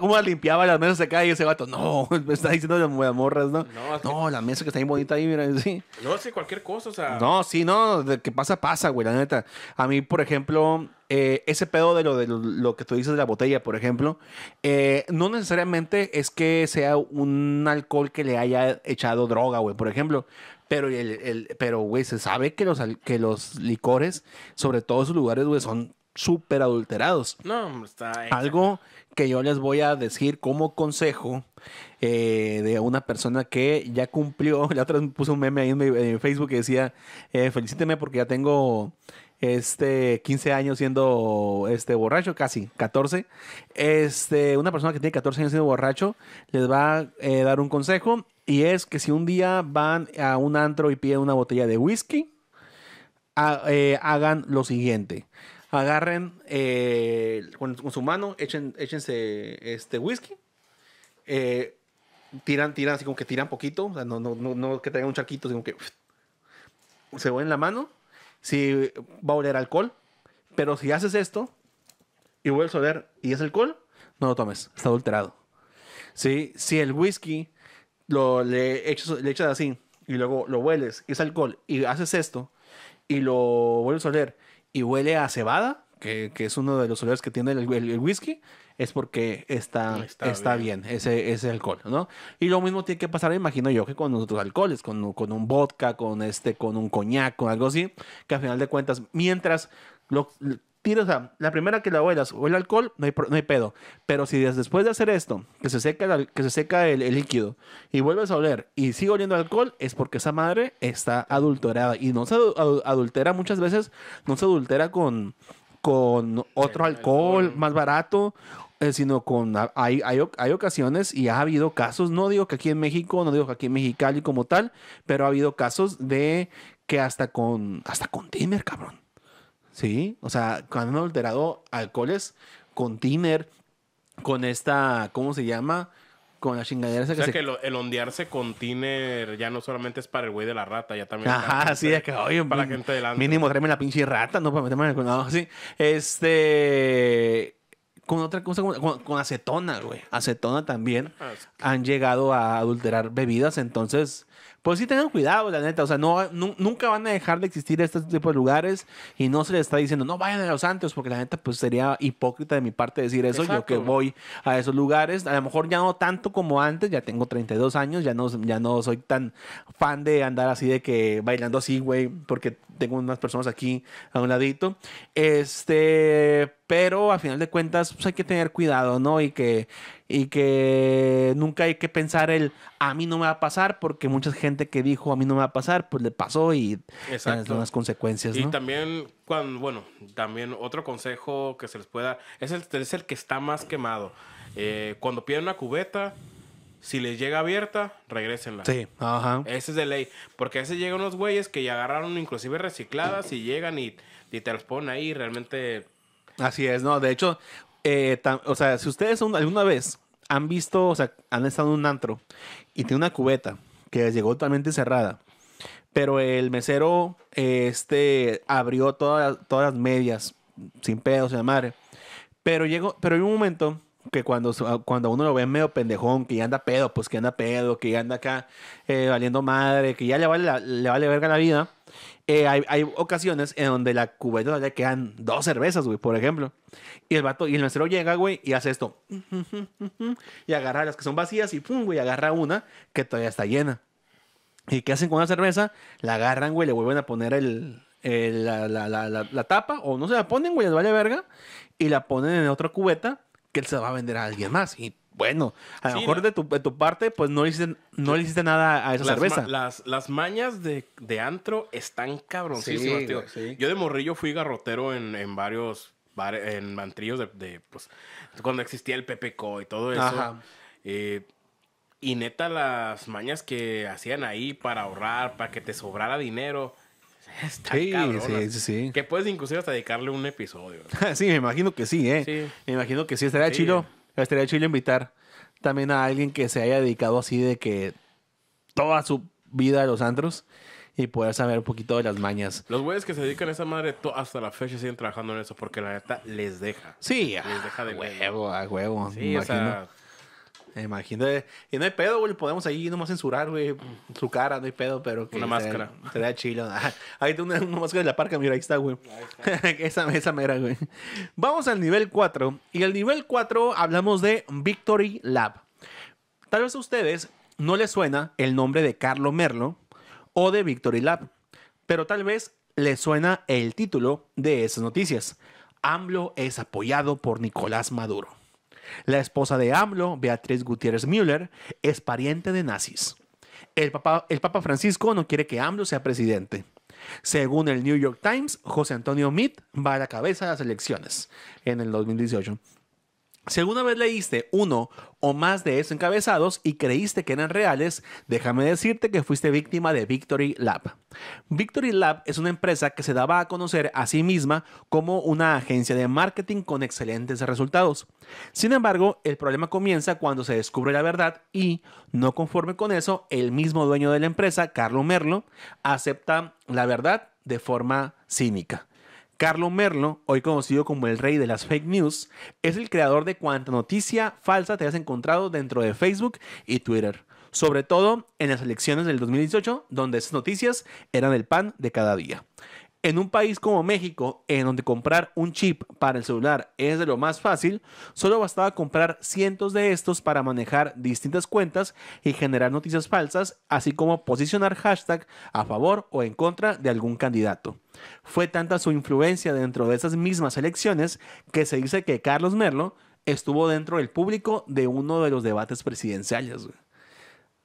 ¿Cómo, limpiaba las mesas acá? Y ese vato, no, *laughs* me está diciendo las morras, ¿no? No, la mesa que está ahí bonita ahí, mira, sí. No, sí, cualquier cosa, o sea. No, sí, no, de que pasa, pasa, güey, la neta. A mí, por ejemplo, eh, ese pedo de lo, de lo, que tú dices de la botella, por ejemplo, eh, no necesariamente es que sea un alcohol que le haya echado droga, güey, por ejemplo. Pero, el, pero güey, se sabe que los, que los licores, sobre todo esos lugares, güey, son súper adulterados. No, está Algo que yo les voy a decir como consejo eh, de una persona que ya cumplió. *laughs* La otra me puse un meme ahí en, Facebook que decía: eh, Felicíteme porque ya tengo este, 15 años siendo este, borracho, casi 14. Este, una persona que tiene 14 años siendo borracho les va a eh, dar un consejo y es que si un día van a un antro y piden una botella de whisky, eh, hagan lo siguiente. Agarren eh, con, su mano, echen, échense este whisky. tiran, tiran, así como que tiran poquito. no, no, no, que tengan un chaquito, sino que se en la mano si va a oler alcohol. Pero si haces esto y vuelves a oler y es alcohol, no lo tomes, está adulterado. ¿Sí? Si el whisky lo, le, echas, así y luego lo hueles y es alcohol y haces esto y lo vuelves a oler y huele a cebada, que, es uno de los olores que tiene el, el whisky, es porque está, está, bien. ese, ese alcohol, ¿no? Y lo mismo tiene que pasar, imagino yo, que con otros alcoholes, con, con un vodka, con este, con un coñac, con algo así, que al final de cuentas, mientras lo, o sea, la primera que la huelas o el alcohol, no hay, no hay pedo. Pero si después de hacer esto, que se seca, que se seca el, líquido y vuelves a oler y sigue oliendo alcohol, es porque esa madre está adulterada. Y no se adultera muchas veces, no se adultera con, con otro alcohol, más barato eh, sino con ah, hay, hay, ocasiones y ha habido casos, no digo que aquí en México, no digo que aquí en Mexicali como tal, pero ha habido casos de que hasta con hasta con tiner, cabrón. Sí, o sea, cuando han alterado alcoholes con tiner, con esta, ¿cómo se llama? con la chingadera esa o sea, que, el, ondearse con tiner ya no solamente es para el güey de la rata, ya también... Ajá, sí, es que, oye, para la gente delante. Mínimo tráeme la pinche rata, no para meterme en el... No, Este con otra cosa, con, acetona, güey. Acetona también ah, han llegado a adulterar bebidas, entonces pues sí tengan cuidado, la neta. O sea, nunca van a dejar de existir este tipo de lugares y no se les está diciendo, no vayan a los santos, porque la neta, pues sería hipócrita de mi parte decir eso. Yo que voy a esos lugares, a lo mejor ya no tanto como antes, ya tengo 32 años, ya no, ya no soy tan fan de andar así de que bailando así, güey, porque tengo unas personas aquí a un ladito. Este, pero a final de cuentas pues, hay que tener cuidado, ¿no? Y que, y que nunca hay que pensar el a mí no me va a pasar porque mucha gente que dijo a mí no me va a pasar, pues le pasó y son las consecuencias, ¿no? Y también, cuando, bueno, también otro consejo que se les pueda es el, es el que está más quemado. Eh, cuando pierden una cubeta, si les llega abierta, regrésenla. Sí, ajá. Ese es de ley. Porque a veces llegan unos güeyes que ya agarraron inclusive recicladas y llegan y, y te los ponen ahí realmente... Así es, ¿no? De hecho, eh, o sea, si ustedes alguna vez han visto, o sea, han estado en un antro y tiene una cubeta que llegó totalmente cerrada, pero el mesero este, abrió todas todas las medias, sin pedos, o sea, madre. Pero llegó, pero hay un momento que cuando, ah, cuando uno lo ve medio pendejón, que ya anda pedo, pues que anda pedo, que ya anda acá eh, valiendo madre, que ya le vale, le vale verga la vida, eh, hay, ocasiones en donde la cubeta le quedan dos cervezas, güey, por ejemplo. Y el vato, y el mesero llega, güey, y hace esto. *laughs* Y agarra las que son vacías y pum, güey, agarra una que todavía está llena. ¿Y qué hacen con la cerveza? La agarran, güey, le vuelven a poner el, la, la, tapa, o no se la ponen, güey, les vale verga, y la ponen en otra cubeta que él se va a vender a alguien más. Y bueno, a lo mejor de, tu, de, tu, parte, pues no le hiciste, no nada a esa cerveza. las, mañas de, de antro están cabroncísimas, tío. Yo de morrillo fui garrotero en, en varios en mantrillos de, pues, cuando existía el PPCO y todo eso. Eh, y neta, las mañas que hacían ahí para ahorrar, para que te sobrara dinero. *laughs* Está sí, sí, sí, Que puedes inclusive hasta dedicarle un episodio. *laughs* sí, me imagino que sí, ¿eh? Sí. Me imagino que sí. Estaría chido. Estaría chido invitar también a alguien que se haya dedicado así de que toda su vida a los antros y poder saber un poquito de las mañas. Los güeyes que se dedican a esa madre hasta la fecha siguen trabajando en eso porque la neta les deja. Sí, les deja de huevo, a huevo. Sí, eh, Imagínate. Y no hay pedo, güey. Podemos ahí nomás censurar, güey. Su cara, no hay pedo, pero que. Una máscara. Sería chilo. *laughs* ahí tengo una, máscara de la parca, mira, ahí está, güey. *laughs* esa, mera, güey. Vamos al nivel 4. Y el nivel 4 hablamos de Victory Lab. Tal vez a ustedes no les suena el nombre de Carlo Merlo o de Victory Lab, pero tal vez les suena el título de esas noticias. AMLO es apoyado por Nicolás Maduro. La esposa de AMLO, Beatriz Gutiérrez Müller, es pariente de nazis. El Papa, Francisco no quiere que AMLO sea presidente. Según el New York Times, José Antonio Meade va a la cabeza de las elecciones en el 2018. Si alguna vez leíste uno o más de esos encabezados y creíste que eran reales, déjame decirte que fuiste víctima de Victory Lab. Victory Lab es una empresa que se daba a conocer a sí misma como una agencia de marketing con excelentes resultados. Sin embargo, el problema comienza cuando se descubre la verdad y, no conforme con eso, el mismo dueño de la empresa, Carlo Merlo, acepta la verdad de forma cínica. Carlo Merlo, hoy conocido como el rey de las fake news, es el creador de cuanta noticia falsa te has encontrado dentro de Facebook y Twitter, sobre todo en las elecciones del 2018, donde esas noticias eran el pan de cada día. En un país como México, en donde comprar un chip para el celular es de lo más fácil, solo bastaba comprar cientos de estos para manejar distintas cuentas y generar noticias falsas, así como posicionar hashtag a favor o en contra de algún candidato. Fue tanta su influencia dentro de esas mismas elecciones que se dice que Carlos Merlo estuvo dentro del público de uno de los debates presidenciales.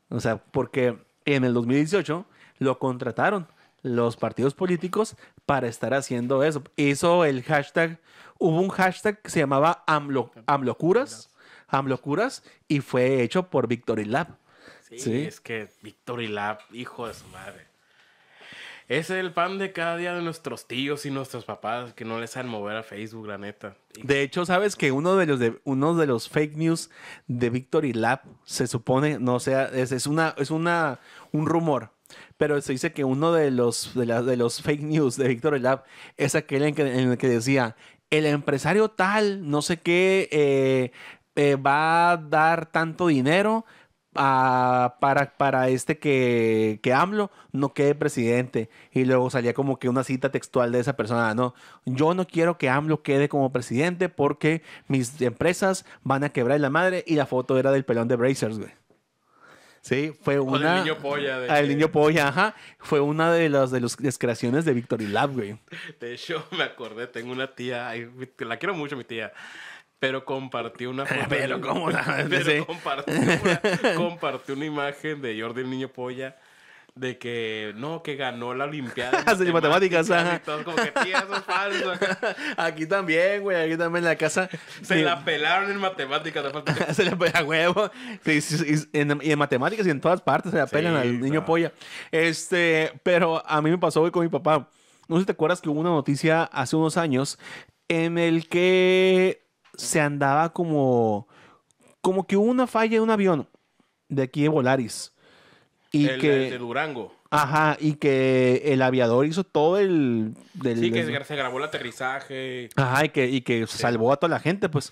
O sea, porque en el 2018 lo contrataron los partidos políticos para estar haciendo eso. Hizo el hashtag, hubo un hashtag que se llamaba AMLO, AMLOcuras, AMLOcuras, y fue hecho por Victory Lab. Sí, es que Victory Lab, hijo de su madre. Es el pan de cada día de nuestros tíos y nuestros papás que no les saben mover a Facebook, la neta. De hecho, sabes que uno de los de, uno de los fake news de Victory Lab se supone, no sea, es, es una es una un rumor pero se dice que uno de los, de, los fake news de Víctor Elab es aquel en, el que decía, el empresario tal, no sé qué, eh, eh, va a dar tanto dinero ah, para, este que, que AMLO no quede presidente. Y luego salía como que una cita textual de esa persona, ah, no, yo no quiero que AMLO quede como presidente porque mis empresas van a quebrar la madre y la foto era del pelón de Brazers, güey. Sí, fue una. el niño polla. Ah, niño polla, ajá. Fue una de las de creaciones de Victory Lab, güey. De hecho, *laughs* me acordé, tengo una tía, la quiero mucho, mi tía. Pero compartió una *laughs* foto. Pero, ¿cómo la... *laughs* Pero compartió una imagen de Jordi el niño polla de que no, que ganó la Olimpiada. de *laughs* matemáticas, como que falso. *laughs* aquí también, güey, aquí también en la casa. Se la pelaron en matemáticas. *laughs* se la pelaron, huevo. y, en, matemáticas y en todas partes se la pelan al niño polla. Este, pero a mí me pasó hoy con mi papá. No sé si te acuerdas que hubo una noticia hace unos años en el que se andaba como, como que hubo una falla en un avión de aquí de Volaris y que, de Durango. Ajá, y que el aviador hizo todo el... sí, que se grabó el aterrizaje. Ajá, y que, y que salvó a toda la gente, pues.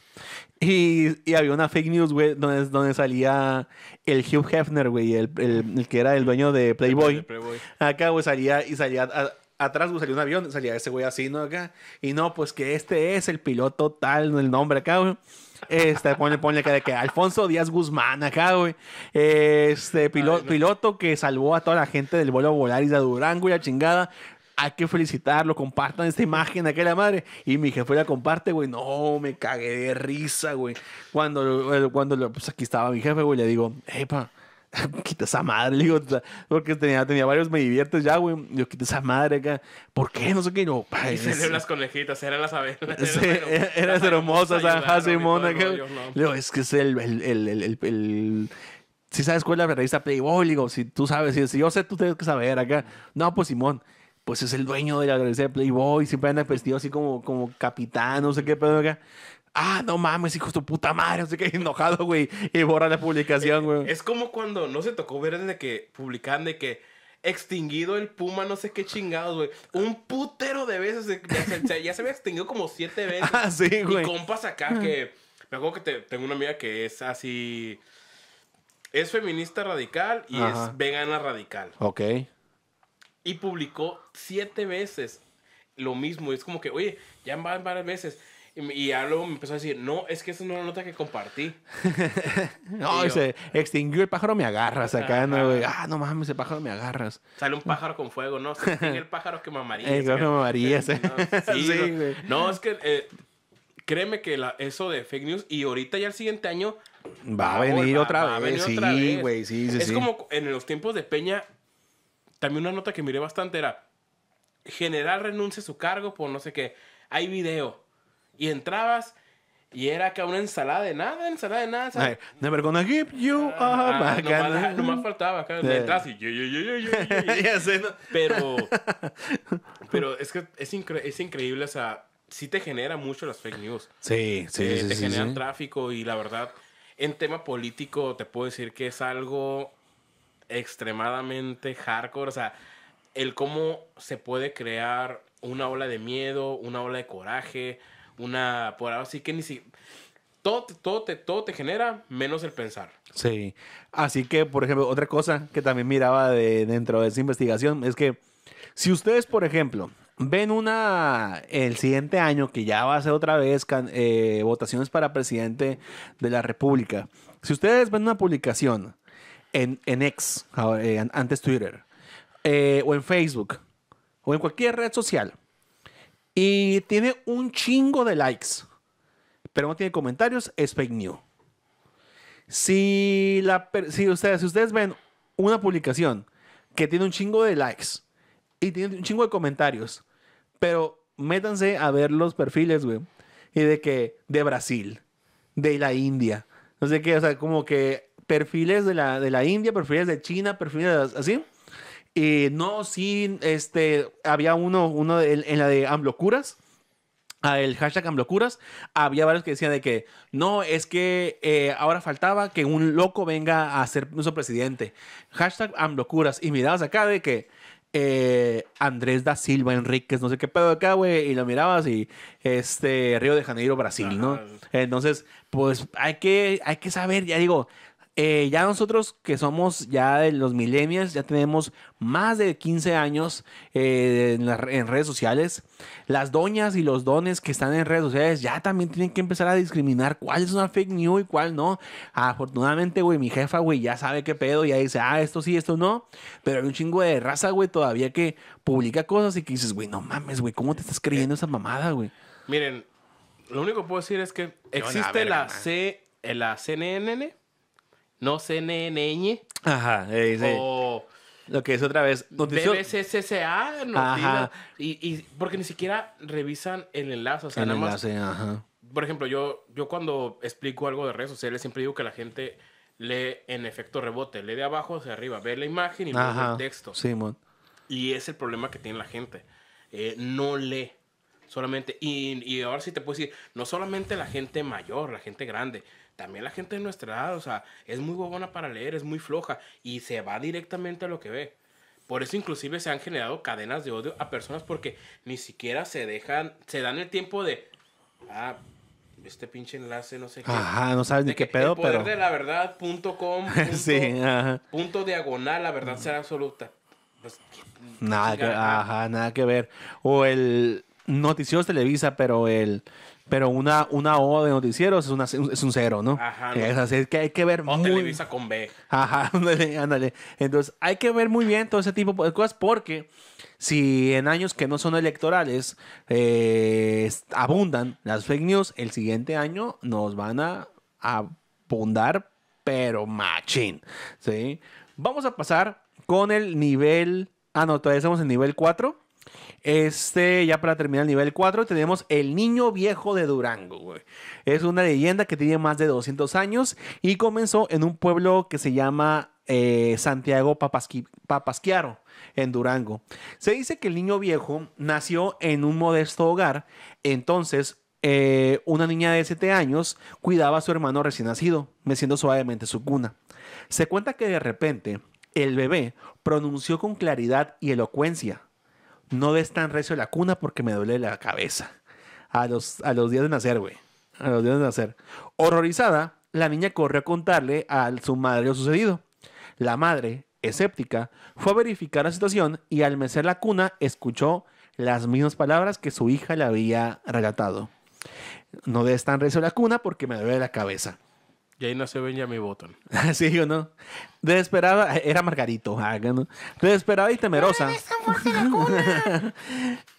Y, había una fake news, güey, donde, donde salía el Hugh Hefner, güey, el, que era el dueño de Playboy. Acá, güey, salía y salía... atrás güey, un avión, salía ese güey así, ¿no? Acá. Y no, pues que este es el piloto tal, el nombre acá, güey. Este, ponle, ponle que de que Alfonso Díaz Guzmán acá, güey. Este, piloto, que salvó a toda la gente del vuelo y de Durango y la chingada hay que felicitarlo, compartan esta imagen de la madre. Y mi jefe la comparte, güey. No, me cagué de risa, güey. Cuando, eh, cuando pues aquí estaba mi jefe, güey, le digo, epa, *laughs* quita esa madre, digo, porque tenía, tenía varios me diviertes ya, güey. Yo quita esa madre acá. ¿Por qué? No sé qué. Yo, y se las conejitas, eran las abejas. eran hermosas, San Simón. es que es el, el, el, si sabes cuál es la revista Playboy, oh", digo, si tú sabes, si, yo sé, tú tienes que saber acá. No, pues Simón, pues es el dueño de la revista de Playboy, siempre anda vestido así como, como capitán, no sé qué Pero acá ah, no mames, hijo de tu puta madre, no sé qué, *laughs* enojado, güey, y borra la publicación, eh, güey. Es como cuando, no se tocó ver desde que publicaban de que extinguido el puma, no sé qué chingados, güey. Un putero de veces, eh, ya se, ya se había extinguido como siete *laughs* veces. Ah, sí, güey. Y compas acá que, me acuerdo que tengo una amiga que es así, es feminista radical y es vegana radical. Ok. Y publicó siete veces lo mismo. Es como que, oye, ya van varias veces. Y ya luego me empezó a decir, no, es que esa es una nota que compartí. *laughs* no, dice... extinguió el pájaro, me agarras acá, ¿no, güey? Ah, no mames, el pájaro me agarras. Sale un pájaro con fuego, ¿no? Se el pájaro que mamaría. El pájaro *laughs* sí, sí, es que eh, créeme que eso de fake news y ahorita ya el siguiente año... Va a venir otra vez. Va venir sí, güey, sí, sí. Es como en los tiempos de Peña, también una nota que miré bastante era, general renuncia a su cargo por no sé qué. Hay video y entrabas y era acá una ensalada de nada, ensalada de nada. no Never gonna give you ah, a Ah, no más faltaba acá. Entras y yo, yo, yo, yo, *laughs* Pero, *laughs* pero es que es, increíble, o sea, sí te genera mucho las fake news. Sí, sí, eh, Te generan tráfico y la verdad, en tema político te puedo decir que es algo extremadamente hardcore. O sea, el cómo se puede crear una ola de miedo, una ola de coraje, una por así que ni si todo, todo, te, todo te genera menos el pensar. Sí. Así que, por ejemplo, otra cosa que también miraba dentro de esa investigación es que si ustedes, por ejemplo, ven una el siguiente año que ya va a ser otra vez eh, votaciones para presidente de la República, si ustedes ven una publicación en, en eh, antes Twitter, eh, o en Facebook, o en cualquier red social, y tiene un chingo de likes, pero no tiene comentarios, es fake news. Si, ustedes, si ustedes ven una publicación que tiene un chingo de likes y tiene un chingo de comentarios, pero métanse a ver los perfiles, güey, y de que de Brasil, de la India, no sé qué, o sea, como que perfiles de la, de la India, perfiles de China, perfiles de, así y eh, no, sí, este, había uno, uno en la de Amblocuras, ah, el hashtag Amblocuras, había varios que decían de que no, es que eh, ahora faltaba que un loco venga a ser nuestro presidente. Hashtag Amblocuras. Y mirabas acá de que eh, Andrés da Silva Enríquez, no sé qué pedo acá, güey, y lo mirabas y este Río de Janeiro, Brasil, ¿no? Entonces, pues hay que, hay que saber, ya digo, eh, ya nosotros que somos ya de los millennials, ya tenemos más de 15 años eh, en, redes sociales. Las doñas y los dones que están en redes sociales ya también tienen que empezar a discriminar cuál es una fake news y cuál no. Afortunadamente, güey, mi jefa, güey, ya sabe qué pedo, ya dice, ah, esto sí, esto no. Pero hay un chingo de raza, güey, todavía que publica cosas y que dices, güey, no mames, güey, ¿cómo te estás creyendo esa mamada, güey? Miren, lo único que puedo decir es que existe la, C, eh, la CNN no se neñe. Ajá, eh, sí, O lo que es otra vez. s ajá. Y, y, porque ni siquiera revisan el enlace. O sea, Por ejemplo, yo, yo cuando explico algo de redes sociales siempre digo que la gente lee en efecto rebote. Lee de abajo hacia arriba. Ve la imagen y el texto. Sí, Y es el problema que tiene la gente. Eh, no lee solamente. Y, y ahora sí te puedo decir, no solamente la gente mayor, la gente grande también la gente de nuestra edad, o sea, es muy bobona para leer, es muy floja y se va directamente a lo que ve. Por eso inclusive se han generado cadenas de odio a personas porque ni siquiera se dejan, se dan el tiempo de, ah, este pinche enlace, no sé qué. Ajá, no sabes ni qué pedo, poder pero... de la verdad punto com, *laughs* punto, sí, ajá. diagonal, la verdad será absoluta. Pues, nada, ajá, nada que ver. O el noticiero Televisa, pero el pero una, una O de noticieros es, una, es un cero, ¿no? Ajá. Es así que hay que ver o muy... Televisa con B. Ajá, *laughs* ándale, ándale. Entonces, hay que ver muy bien todo ese tipo de cosas porque si en años que no son electorales eh, abundan las fake news, el siguiente año nos van a abundar, pero machín, ¿sí? Vamos a pasar con el nivel... Ah, no, todavía estamos en nivel 4. Este, ya para terminar el nivel 4, tenemos El Niño Viejo de Durango. Es una leyenda que tiene más de 200 años y comenzó en un pueblo que se llama eh, Santiago Papasquiaro, en Durango. Se dice que el niño viejo nació en un modesto hogar, entonces eh, una niña de 7 años cuidaba a su hermano recién nacido, meciendo suavemente su cuna. Se cuenta que de repente el bebé pronunció con claridad y elocuencia no des tan recio la cuna porque me duele la cabeza. A los, a los días de nacer, güey. A los días de nacer. Horrorizada, la niña corrió a contarle a su madre lo sucedido. La madre, escéptica, fue a verificar la situación y al mecer la cuna escuchó las mismas palabras que su hija le había relatado. No des tan recio la cuna porque me duele la cabeza. Y ahí ya mi botón. sí yo no. Desesperada, era Margarito, Desesperada y temerosa. *laughs*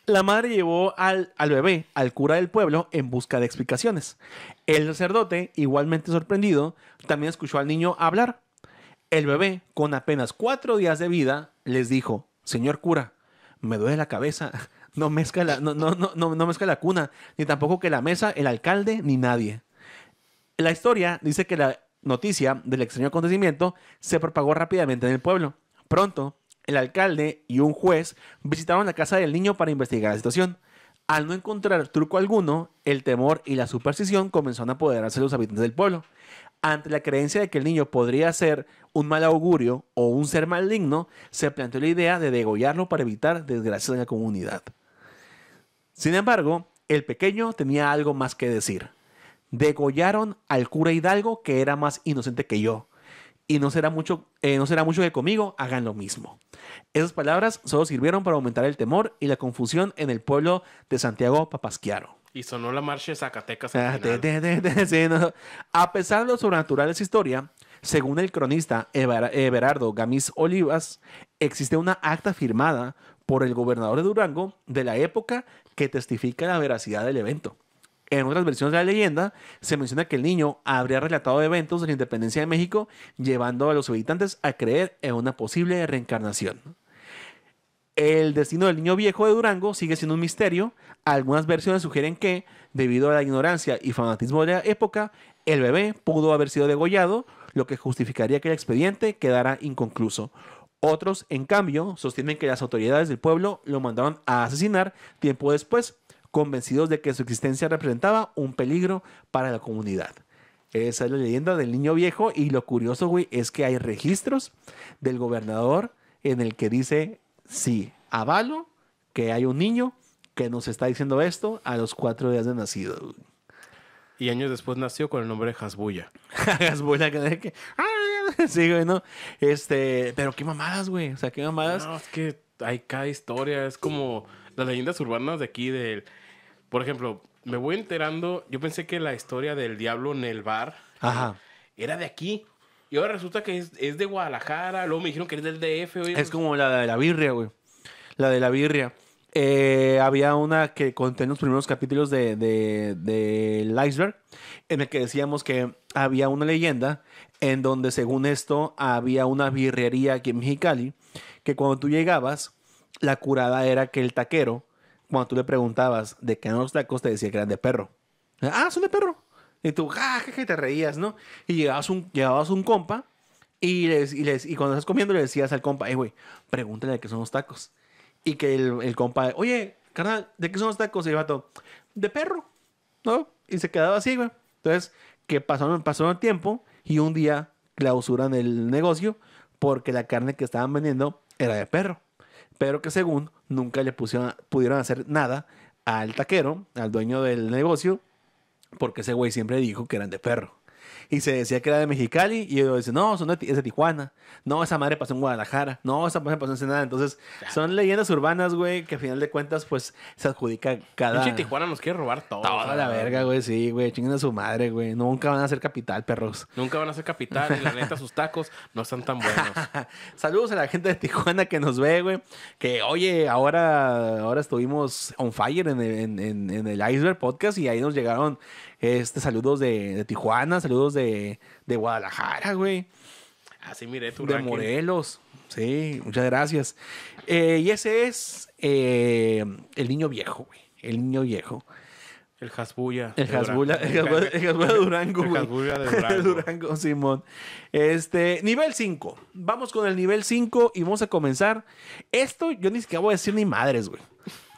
La, madre llevó al, bebé al cura del pueblo en busca de explicaciones. El sacerdote, igualmente sorprendido, también escuchó al niño hablar. El bebé, con apenas cuatro días de vida, les dijo: Señor cura, me duele la cabeza. *laughs* No mezcla la, no, no, no, no mezcla la cuna, ni tampoco que la mesa, el alcalde, ni nadie. La historia dice que la noticia del extraño acontecimiento se propagó rápidamente en el pueblo. Pronto, el alcalde y un juez visitaron la casa del niño para investigar la situación. Al no encontrar truco alguno, el temor y la superstición comenzaron a apoderarse de los habitantes del pueblo. Ante la creencia de que el niño podría ser un mal augurio o un ser maligno, se planteó la idea de degollarlo para evitar desgracias en la comunidad. Sin embargo, el pequeño tenía algo más que decir degollaron al cura Hidalgo que era más inocente que yo. Y no será mucho, eh, no será mucho que conmigo hagan lo mismo. Esas palabras solo sirvieron para aumentar el temor y la confusión en el pueblo de Santiago Papasquiaro. Y sonó la marcha de Zacatecas. Ah, A pesar de lo sobrenatural de su historia, según el cronista Everardo Gamis Olivas, existe una acta firmada por el gobernador de Durango de la época que testifica la veracidad del evento. En otras versiones de la leyenda, se menciona que el niño habría relatado eventos de la independencia de México, llevando a los habitantes a creer en una posible reencarnación. El destino del niño viejo de Durango sigue siendo un misterio. Algunas versiones sugieren que, debido a la ignorancia y fanatismo de la época, el bebé pudo haber sido degollado, lo que justificaría que el expediente quedara inconcluso. Otros, en cambio, sostienen que las autoridades del pueblo lo mandaron a asesinar tiempo después convencidos de que su existencia representaba un peligro para la comunidad. Esa es la leyenda del niño viejo y lo curioso, güey, es que hay registros del gobernador en el que dice, sí, avalo que hay un niño que nos está diciendo esto a los cuatro días de nacido. Y años después nació con el nombre de Hasbulla. *laughs* Hasbulla, que... sí, güey, ¿no? Este, pero qué mamadas, güey. O sea, qué mamadas. No, es que hay cada historia. Es como las leyendas urbanas de aquí del... Por ejemplo, me voy enterando, yo pensé que la historia del diablo en el bar era de aquí. Y ahora resulta que es, de Guadalajara, luego me dijeron que es del DF. Es pues como la de la birria, güey. La de la birria. Eh, había una que conté en los primeros capítulos de, de, en el que decíamos que había una leyenda en donde, según esto, había una birrería aquí en Mexicali, que cuando tú llegabas, la curada era que el taquero cuando tú le preguntabas de qué eran los tacos, te decía que eran de perro. Ah, son de perro. Y tú, ja, ja, te reías, ¿no? Y llegabas un, llevabas un compa y, les, y, cuando estás comiendo le decías al compa, eh, güey, pregúntale de qué son los tacos. Y que el, compa, oye, carnal, ¿de qué son los tacos? Y el vato, de perro, ¿no? Y se quedaba así, güey. Entonces, que pasaron pasó el tiempo y un día clausuran el negocio porque la carne que estaban vendiendo era de perro pero que según nunca le pusieron, pudieron hacer nada al taquero, al dueño del negocio, porque ese güey siempre dijo que eran de perro y se decía que era de Mexicali y yo dicen, no, es de Tijuana. No, esa madre pasó en Guadalajara. No, esa madre pasó en Senada. Entonces, son leyendas urbanas, güey, que al final de cuentas, pues, se adjudica cada... Pinche Tijuana nos quiere robar todo. Toda la verga, güey, sí, güey. Chinguen a su madre, güey. Nunca van a ser capital, perros. Nunca van a ser capital. y la neta, sus tacos no están tan buenos. *laughs* Saludos a la gente de Tijuana que nos ve, güey. Que, oye, ahora, ahora estuvimos on fire en el Iceberg Podcast y ahí nos llegaron este, saludos de, Tijuana, saludos de, de Guadalajara, güey. Así mire, tu De Morelos. Sí, muchas gracias. Eh, y ese es eh, el niño viejo, güey. El niño viejo. El Hasbulla. El Hasbulla, el Hasbulla, de Durango, *laughs* güey. *laughs* El Hasbulla de Durango. Durango, Simón. Este, nivel 5. Vamos con el nivel 5 y vamos a comenzar. Esto yo ni siquiera voy a decir ni madres, güey.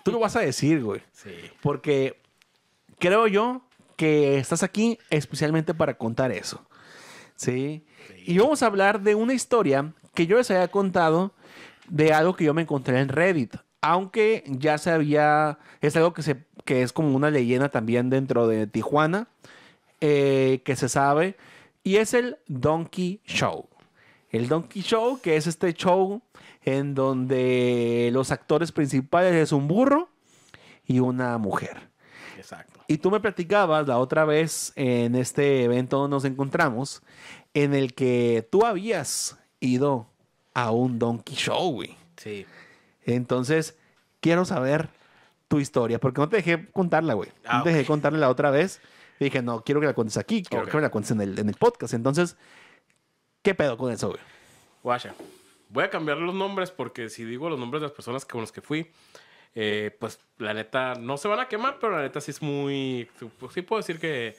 Tú lo vas a decir, güey. Sí. Porque creo yo que estás aquí especialmente para contar eso. ¿Sí? Y vamos a hablar de una historia que yo les había contado de algo que yo me encontré en Reddit. Aunque ya se había. Es algo que, se, que es como una leyenda también dentro de Tijuana. Eh, que se sabe. Y es el Donkey Show. El Donkey Show, que es este show en donde los actores principales es un burro y una mujer. Exacto. Y tú me platicabas la otra vez en este evento nos encontramos, en el que tú habías ido a un Donkey Show, güey. Sí. Entonces, quiero saber tu historia, porque no te dejé contarla, güey. no ah, te dejé contarla la otra vez. Dije, no, quiero que la cuentes aquí, quiero que me la cuentes en el, podcast. Entonces, ¿qué pedo con eso, güey? Guaya. Voy a cambiar los nombres porque si digo los nombres de las personas con las que fui, eh, pues la neta no se van a quemar, pero la neta sí es muy, sí pues, puedo decir que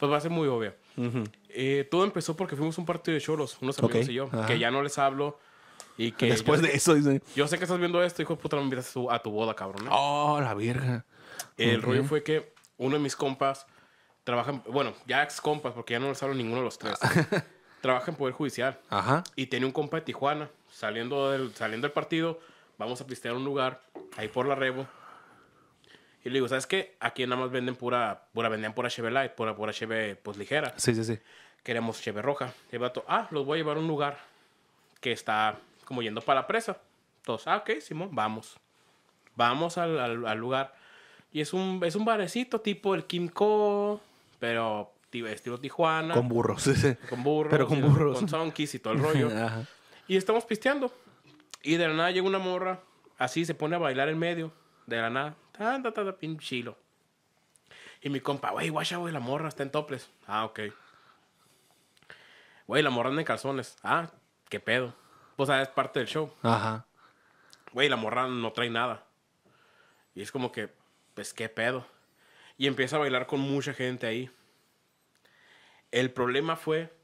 pues va a ser muy obvio. Eh, todo empezó porque fuimos un partido de choros, unos amigos y yo, que ya no les hablo. Y que *laughs* Después de eso, Yo sé que estás viendo esto, hijo de puta, me invitas a tu, boda, cabrón. Oh, la verga. El rollo fue que uno de mis compas trabaja, bueno, ya ex compas, porque ya no les hablo ninguno de los tres. *laughs* trabaja en Poder Judicial. Ajá. Y tenía un compa de Tijuana, saliendo del, saliendo del partido vamos a pistear un lugar, ahí por la Rebo. Y le digo, ¿sabes qué? Aquí nada más venden pura, pura, vendían pura Cheve Light, pura, pura Cheve, pues, ligera. Sí, sí, sí. Queremos Cheve Roja. Y el vato, ah, los voy a llevar a un lugar que está como yendo para la presa. Entonces, ah, ok, Simón, vamos. Vamos al, al, lugar. Y es un, es un barecito tipo el Kimco, pero estilo Tijuana. Con burros. *laughs* Con burros. Pero con eh, burros. Con, zonkis y todo el *laughs* rollo. Y estamos pisteando. Y de la nada llega una morra, así se pone a bailar en medio, de la nada, tan, chilo. Y mi compa, güey, guacha, güey, la morra está en toples. Ah, ok. Güey, la morra anda en calzones. Ah, qué pedo. O pues, sea, ah, es parte del show. Ajá. Güey, la morra no trae nada. Y es como que, pues, qué pedo. Y empieza a bailar con mucha gente ahí. El problema fue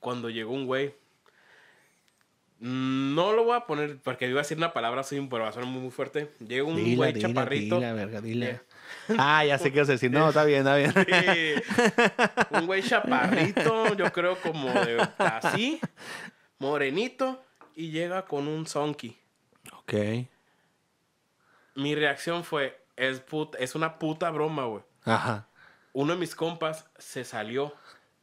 cuando llegó un güey no lo voy a poner porque iba a decir una palabra, soy un sonar muy, muy fuerte. Llega un güey chaparrito. Ah, ya sé qué vas a decir. No, está bien, está bien. Un güey chaparrito, yo creo como de así, morenito, y llega con un sonky. Ok. Mi reacción fue, es, es una puta broma, güey. Ajá. Uno de mis compas se salió.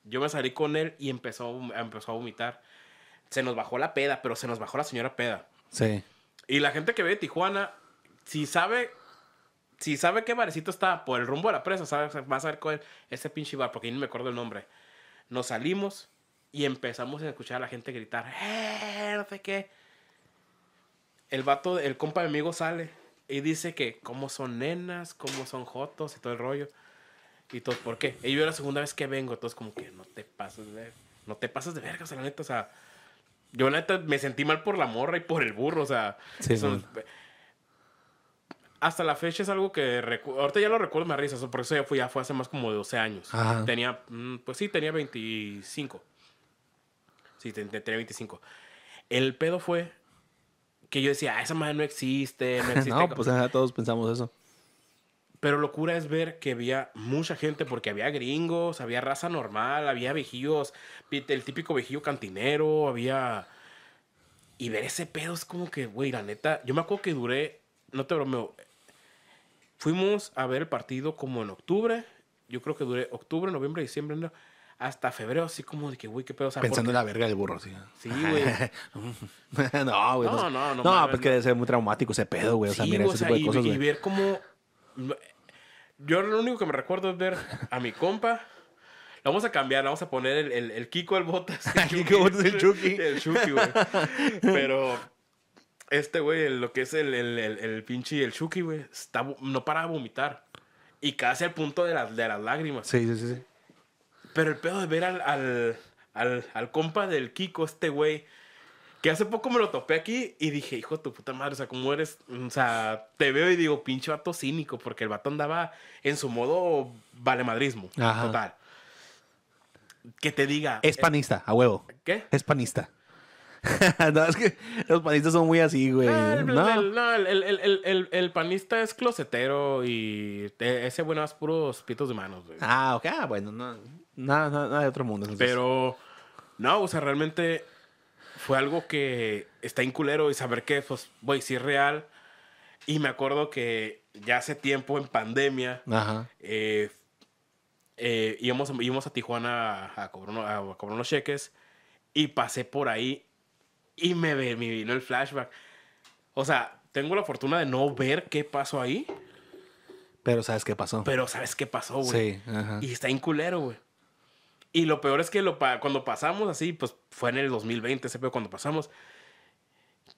Yo me salí con él y empezó, empezó a vomitar se nos bajó la peda, pero se nos bajó la señora peda. Sí. Y la gente que ve de Tijuana, si sabe, si sabe qué barecito está por el rumbo de la presa, sabe, va a saber con ese pinche bar, porque ni no me acuerdo el nombre. Nos salimos y empezamos a escuchar a la gente gritar, ¡eh! qué. El vato, el compa de amigo sale y dice que cómo son nenas, cómo son jotos y todo el rollo. Y todo, ¿por qué? Y yo la segunda vez que vengo, todos como que no te pasas de, no te pasas de verga, o sea, la neta, o sea, yo neta me sentí mal por la morra y por el burro, o sea. Hasta la fecha es algo que ahorita ya lo recuerdo, me risa, porque eso ya fue, ya fue hace más como 12 años. Tenía, mm, pues sí, tenía 25. Sí, tenía 25. El pedo fue que yo decía, ah, esa madre no existe, no *laughs* existe. no, pues todos pensamos eso. Pero locura es ver que había mucha gente, porque había gringos, había raza normal, había vejillos, el típico vejillo cantinero, había... Y ver ese pedo es como que, güey, la neta, yo me acuerdo que duré, no te bromeo, fuimos a ver el partido como en octubre, yo creo que duré octubre, noviembre, diciembre, hasta febrero, así como de que, güey, qué pedo. O sea, Pensando en la verga del burro, sí. Sí, güey. *laughs* no, güey. No, pues, no, no. No, pues que debe ser muy traumático ese pedo, güey. O sea, mira, y ver cómo yo lo único que me recuerdo es ver a mi compa. vamos a cambiar, vamos a poner el, el, el Kiko *laughs* *laughs* el Botas. El Kiko el Chucky. El Chucky, güey. *laughs* Pero este, güey, lo que es el, el, pinche el Chucky, güey, no para de vomitar. Y casi al punto de, las de las lágrimas. Sí, sí, sí. Pero el pedo de ver al, al, al, al compa del Kiko, este güey que hace poco me lo topé aquí y dije, hijo de tu puta madre, o sea, ¿cómo eres? O sea, te veo y digo, pinche vato cínico, porque el batón daba en su modo valemadrismo. Total. Que te diga. Es eh, panista, a huevo. ¿Qué? Es panista. *laughs* no, es que los panistas son muy así, güey. Ah, no, el, el, panista es closetero y ese bueno es puros pitos de manos, güey. Ah, ok, ah, bueno, no, nada, de otro mundo. Pero, no, o sea, realmente fue algo que está inculero y saber que, pues, güey, sí real. Y me acuerdo que ya hace tiempo, en pandemia, eh, eh, íbamos, a Tijuana a, cobrar unos, a, cheques y pasé por ahí y me, me vino el flashback. O sea, tengo la fortuna de no ver qué pasó ahí. Pero sabes qué pasó. Pero sabes qué pasó, güey. Sí, ajá. Y está en culero, güey. Y lo peor es que lo, cuando pasamos así, pues fue en el 2020, ese pedo cuando pasamos,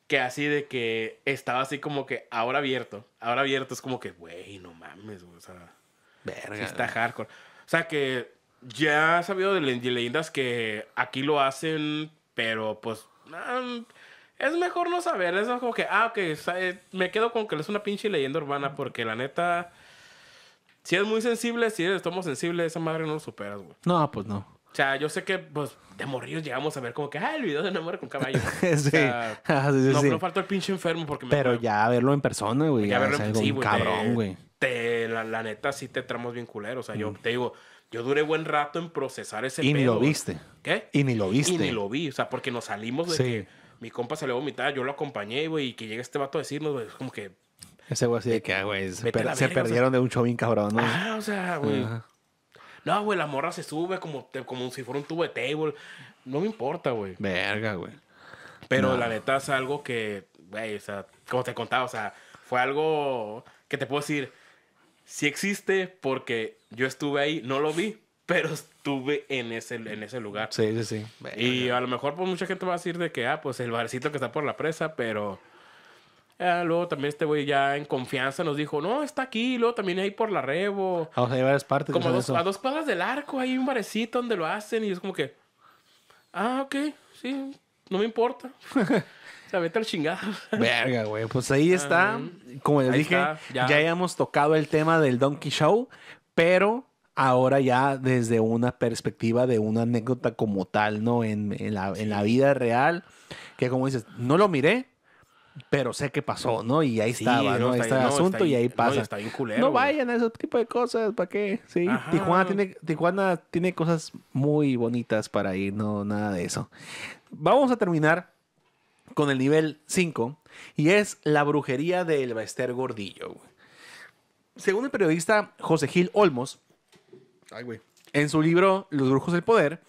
que así de que estaba así como que ahora abierto, ahora abierto, es como que, güey, no mames, güey, o sea, Verga, está hardcore. O sea que ya he sabido de, leyendas que aquí lo hacen, pero pues... es mejor no saber, es como que, ah, ok, eh, me quedo con que es una pinche leyenda urbana porque la neta si eres muy sensible, si eres tomo sensible, esa madre no lo superas, güey. No, pues no. O sea, yo sé que, pues, de morrillos llegamos a ver como que, ah, el video de enamora con caballo. *laughs* *laughs* Ah, sí. no, me falta el pinche enfermo porque me Pero ya verlo en persona, güey. Ya verlo en Cabrón, güey. la, neta, sí te tramos bien culero. O sea, yo mm. te digo, yo duré buen rato en procesar ese Y ni lo viste. ¿Qué? Y ni lo viste. Y ni lo vi. O sea, porque nos salimos de que mi compa se le vomitaba, yo lo acompañé, güey, y que llega este vato a decirnos, güey, es como que ese güey así de que, ah, güey, se, perdieron de un show cabrón, ¿no? Ah, o sea, güey. No, güey, la morra se sube como, como si fuera un tubo de table. No me importa, güey. Verga, güey. Pero la neta es algo que, güey, o sea, como te contaba, o sea, fue algo que te puedo decir, sí existe porque yo estuve ahí, no lo vi, pero estuve en ese, en ese lugar. Sí, sí, sí. Y a lo mejor pues mucha gente va a decir de que, ah, pues el barcito que está por la presa, pero... Ah, luego también este güey ya en confianza nos dijo, no, está aquí. Luego también hay por la Rebo. hay varias partes. Como a dos, cuadras del arco hay un barecito donde lo hacen y es como que, ah, ok, sí, no me importa. O sea, vete al chingado. Verga, güey. Pues ahí ah, está. como les dije, ya. habíamos tocado el tema del Donkey Show, pero ahora ya desde una perspectiva de una anécdota como tal, ¿no? En, en la vida real, que como dices, no lo miré, pero sé qué pasó, ¿no? Y ahí estaba, ¿no? el asunto y ahí pasa. No, vayan a ese tipo de cosas, ¿para qué? Sí, Tijuana tiene, cosas muy bonitas para ir, no, nada de eso. Vamos a terminar con el nivel 5 y es la brujería del Bester Gordillo. Según el periodista José Gil Olmos, en su libro Los Brujos del Poder,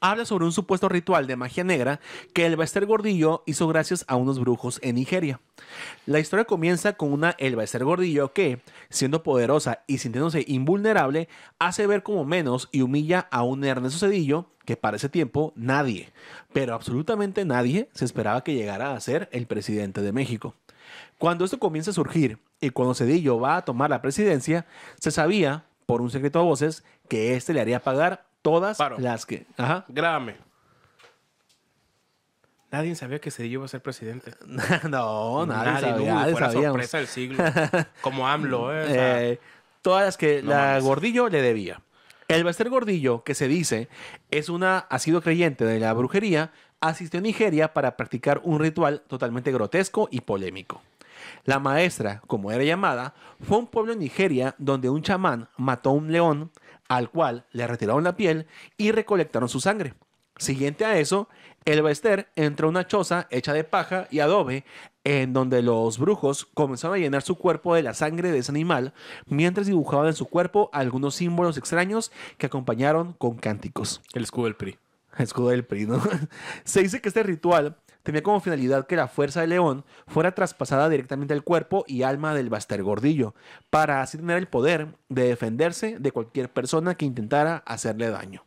habla sobre un supuesto ritual de magia negra que el Esther Gordillo hizo gracias a unos brujos en Nigeria. La historia comienza con una Esther Gordillo que, siendo poderosa y sintiéndose invulnerable, hace ver como menos y humilla a un Ernesto Cedillo que para ese tiempo nadie, pero absolutamente nadie, se esperaba que llegara a ser el presidente de México. Cuando esto comienza a surgir y cuando Cedillo va a tomar la presidencia, se sabía, por un secreto a voces, que éste le haría pagar Todas las que. Ajá. Grábame. Nadie sabía que Cedillo iba a ser presidente. *laughs* no, nadie, sabía. sorpresa del siglo. *laughs* Como AMLO, eh, eh, todas las que la Gordillo le debía. El Bester Gordillo, que se dice, es una, ha sido creyente de la brujería, asistió a Nigeria para practicar un ritual totalmente grotesco y polémico. La maestra, como era llamada, fue un pueblo en Nigeria donde un chamán mató a un león, al cual le retiraron la piel y recolectaron su sangre. Siguiente a eso, el Esther entró a una choza hecha de paja y adobe, en donde los brujos comenzaron a llenar su cuerpo de la sangre de ese animal, mientras dibujaban en su cuerpo algunos símbolos extraños que acompañaron con cánticos. El escudo del PRI. El escudo del PRI, ¿no? *laughs* Se dice que este ritual tenía como finalidad que la fuerza de león fuera traspasada directamente al cuerpo y alma del Baster Gordillo, para así tener el poder de defenderse de cualquier persona que intentara hacerle daño.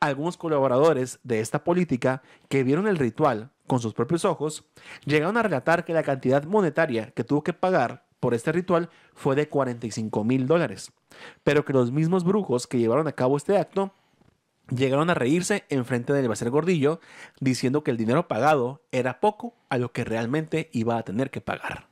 Algunos colaboradores de esta política que vieron el ritual con sus propios ojos llegaron a relatar que la cantidad monetaria que tuvo que pagar por este ritual fue de 45 mil dólares, pero que los mismos brujos que llevaron a cabo este acto Llegaron a reírse en frente del Bacer Gordillo, diciendo que el dinero pagado era poco a lo que realmente iba a tener que pagar.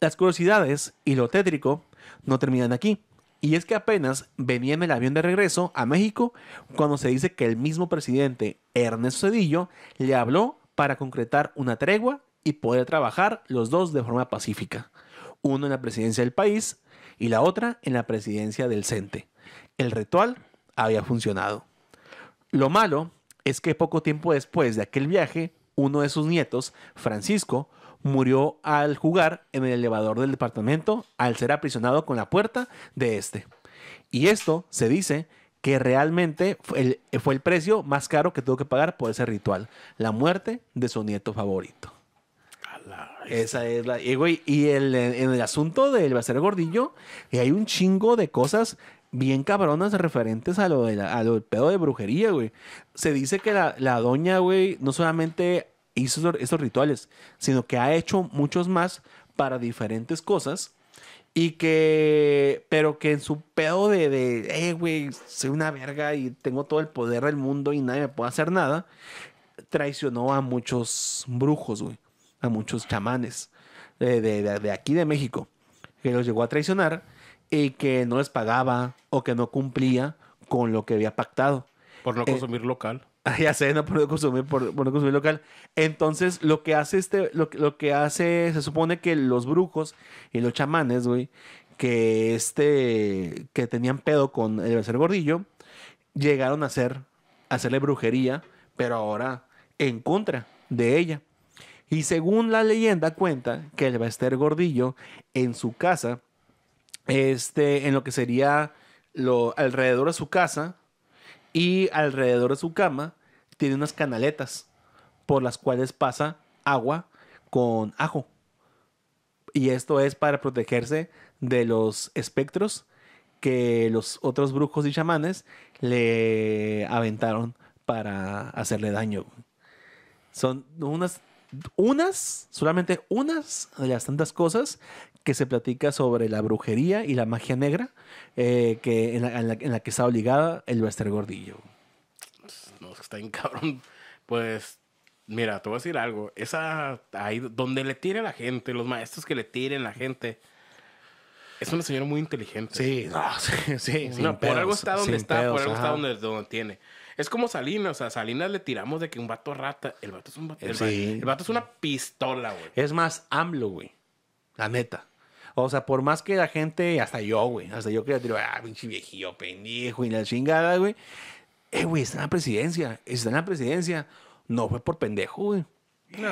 Las curiosidades y lo tétrico no terminan aquí, y es que apenas venía en el avión de regreso a México cuando se dice que el mismo presidente Ernesto Cedillo le habló para concretar una tregua y poder trabajar los dos de forma pacífica, uno en la presidencia del país y la otra en la presidencia del CENTE. El ritual había funcionado. Lo malo es que poco tiempo después de aquel viaje, uno de sus nietos, Francisco, murió al jugar en el elevador del departamento al ser aprisionado con la puerta de este. Y esto se dice que realmente fue el, precio más caro que tuvo que pagar por ese ritual, la muerte de su nieto favorito. Esa es la... Y, en el asunto del ser Gordillo, hay un chingo de cosas bien cabronas referentes a lo, del pedo de brujería, güey. Se dice que la, doña, güey, no solamente hizo esos rituales, sino que ha hecho muchos más para diferentes cosas. Y que, pero que en su pedo de, de eh, güey, soy una verga y tengo todo el poder del mundo y nadie me puede hacer nada, traicionó a muchos brujos, güey, a muchos chamanes eh, de, de aquí de México, que los llegó a traicionar y que no les pagaba o que no cumplía con lo que había pactado. Por no eh, consumir local. *laughs* Ya sé, no por no consumir, por, consumir local. Entonces, lo que hace este, lo, que hace, se supone que los brujos y los chamanes, güey, que este, que tenían pedo con el ser gordillo, llegaron a hacer, hacerle brujería, pero ahora en contra de ella. Y según la leyenda cuenta que el Bester Gordillo en su casa este, en lo que sería lo, alrededor de su casa y alrededor de su cama tiene unas canaletas por las cuales pasa agua con ajo. Y esto es para protegerse de los espectros que los otros brujos y chamanes le aventaron para hacerle daño. Son unas, unas, solamente unas de las tantas cosas que se platica sobre la brujería y la magia negra eh, que en la, que está obligada el Bester Gordillo. No, está en cabrón. Pues, mira, te voy a decir algo. Esa, ahí donde le tire la gente, los maestros que le tiren la gente, es una señora muy inteligente. Sí, *laughs* sí, sí. por algo está donde está, por algo está donde, tiene. Es como Salinas, o sea, Salinas le tiramos de que un vato rata. El vato es un vato, el vato es una pistola, güey. Es más AMLO, güey. La neta. O sea, por más que la gente, hasta yo, güey, hasta yo que digo, ah, pinche viejillo, pendejo y la chingada, güey. Eh, güey, está en la presidencia, está en la presidencia. No fue por pendejo, güey. No.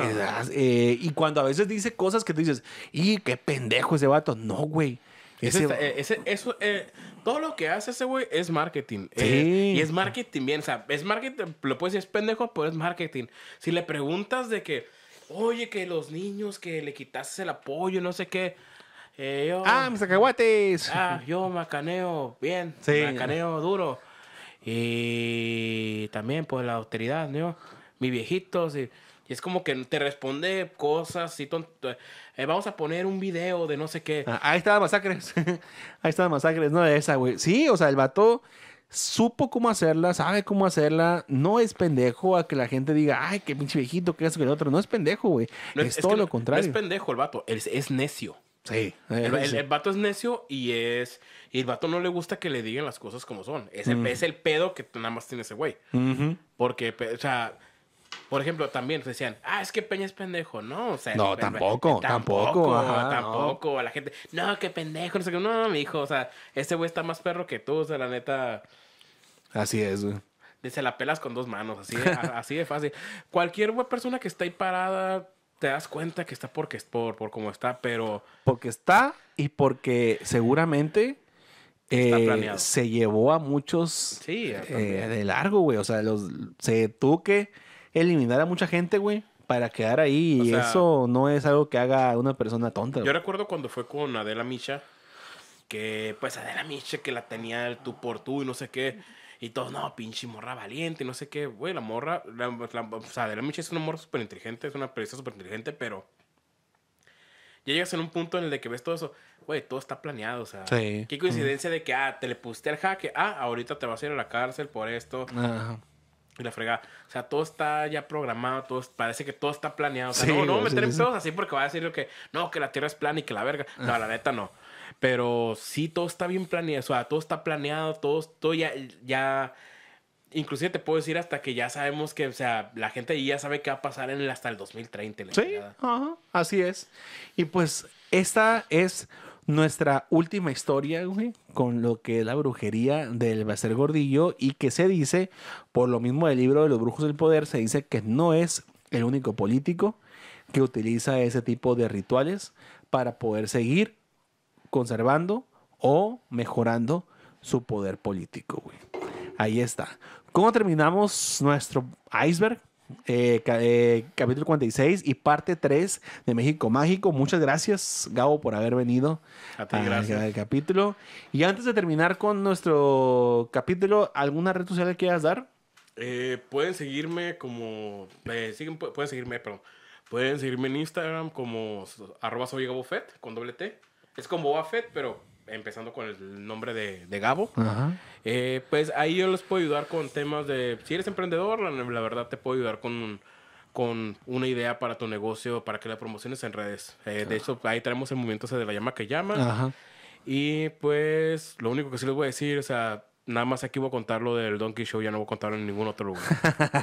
Eh, y cuando a veces dice cosas que tú dices, y qué pendejo ese vato. No, güey. Ese, ese, eh, eso, eh, todo lo que hace ese güey es marketing. Sí. y es marketing bien. O sea, es marketing. Lo puedes decir, es pendejo, pero es marketing. Si le preguntas de que, oye, que los niños, que le quitases el apoyo, no sé qué. Eh, ah, mis Ah, yo macaneo bien, macaneo duro. Y también Por pues, la austeridad, ¿no? Mi viejito, Y es como que te responde cosas y tonto. Eh, eh, vamos a poner un video de no sé qué. Ah, ahí está Masacres. *laughs* ahí está Masacres, no esa, güey. Sí, o sea, el vato supo cómo hacerla, sabe cómo hacerla. No es pendejo a que la gente diga, ay, qué pinche viejito, qué es que el otro. No es pendejo, güey. es, todo lo contrario. es pendejo el vato, es necio. *laughs* Sí. El, vato es necio y es. Y el vato no le gusta que le digan las cosas como son. Es el, es el pedo que nada más tiene ese güey. Porque, o sea. Por ejemplo, también decían, ah, es que Peña es pendejo, ¿no? O sea, no, tampoco, tampoco, tampoco, A la gente, no, qué pendejo, no No, mi hijo, o sea, ese güey está más perro que tú, o sea, la neta. Así es, güey. Se la pelas con dos manos, así, *laughs* así de fácil. Cualquier persona que está ahí parada te das cuenta que está porque por, por cómo está, pero... Porque está y porque seguramente eh, se llevó a muchos eh, de largo, güey. O sea, los, se tuvo que eliminar a mucha gente, güey, para quedar ahí. y eso no es algo que haga una persona tonta. Yo recuerdo cuando fue con Adela Misha, que pues Adela Misha que la tenía el tú por tú y no sé qué. Y todos, no, pinche morra valiente, no sé qué, güey, la morra, la, o sea, de la es una morra súper inteligente, es una periodista súper inteligente, pero ya llegas en un punto en el que ves todo eso, güey, todo está planeado, o sea, qué coincidencia de que, ah, te le pusiste al jaque, ah, ahorita te vas a ir a la cárcel por esto. Ajá. Y la fregada. O sea, todo está ya programado, todo parece que todo está planeado. O no, no meter en pedos así porque va a decir que no, que la tierra es plana y que la verga. No, ah. la neta no. Pero sí, todo está bien planeado, o sea, todo está planeado, todo, todo ya, ya, inclusive te puedo decir hasta que ya sabemos que, o sea, la gente ya sabe qué va a pasar hasta el 2030. sí, así es. Y pues esta es nuestra última historia, güey, con lo que es la brujería del Bacer Gordillo y que se dice, por lo mismo del libro de los brujos del poder, se dice que no es el único político que utiliza ese tipo de rituales para poder seguir conservando o mejorando su poder político, Ahí está. ¿Cómo terminamos nuestro iceberg? Eh, eh, capítulo 46 y parte 3 de México Mágico. Muchas gracias, Gabo, por haber venido a gracias. al capítulo. Y antes de terminar con nuestro capítulo, ¿alguna red social que quieras dar? Eh, pueden seguirme como... pueden seguirme, perdón. Pueden seguirme en Instagram como arroba soy Gabo con doble T. Es como Boba pero empezando con el nombre de, Gabo. Eh, pues ahí yo les puedo ayudar con temas de, si eres emprendedor, la, verdad te puedo ayudar con, con una idea para tu negocio, para que la promociones en redes. Eh, de hecho, ahí tenemos el movimiento o de la llama que llama. Y pues lo único que sí les voy a decir, o sea, nada más aquí voy a contar lo del Donkey Show, ya no voy a contarlo en ningún otro lugar.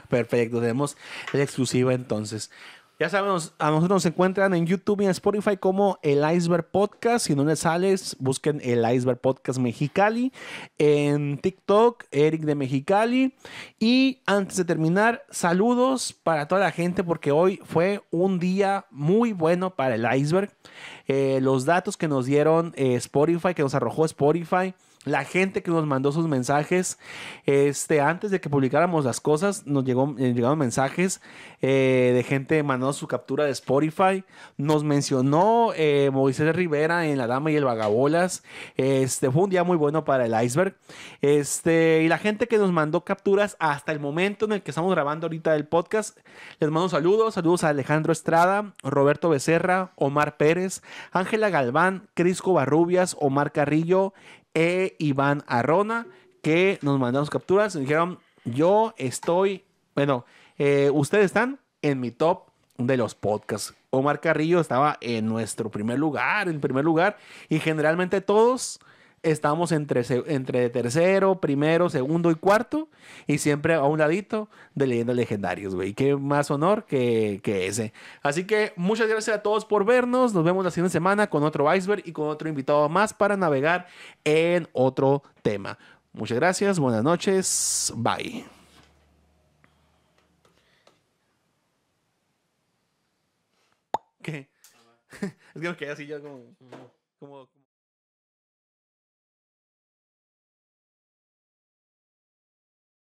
*laughs* Perfecto, tenemos la exclusiva entonces. Ya sabemos, a nosotros nos encuentran en YouTube y en Spotify como el Iceberg Podcast. Si no les sales, busquen el Iceberg Podcast Mexicali. En TikTok, Eric de Mexicali. Y antes de terminar, saludos para toda la gente porque hoy fue un día muy bueno para el Iceberg. Eh, los datos que nos dieron eh, Spotify, que nos arrojó Spotify la gente que nos mandó sus mensajes, este, antes de que publicáramos las cosas, nos llegó, eh, llegaron mensajes eh, de gente mandando su captura de Spotify. Nos mencionó eh, Moisés Rivera en La Dama y el Vagabolas. Este, fue un día muy bueno para el iceberg. Este, y la gente que nos mandó capturas hasta el momento en el que estamos grabando ahorita el podcast, les mando saludos. Saludos a Alejandro Estrada, Roberto Becerra, Omar Pérez, Ángela Galván, Crisco Barrubias, Omar Carrillo, e Iván Arrona, que nos mandamos capturas. Y dijeron, yo estoy, bueno, eh, ustedes están en mi top de los podcasts. Omar Carrillo estaba en nuestro primer lugar, en primer lugar, y generalmente todos estamos entre, entre tercero, primero, segundo y cuarto, y siempre a un ladito de leyendas Legendarios, güey. Qué más honor que, ese. Así que muchas gracias a todos por vernos. Nos vemos la siguiente semana con otro iceberg y con otro invitado más para navegar en otro tema. Muchas gracias, buenas noches, bye. ¿Qué? *laughs* Es que así ya como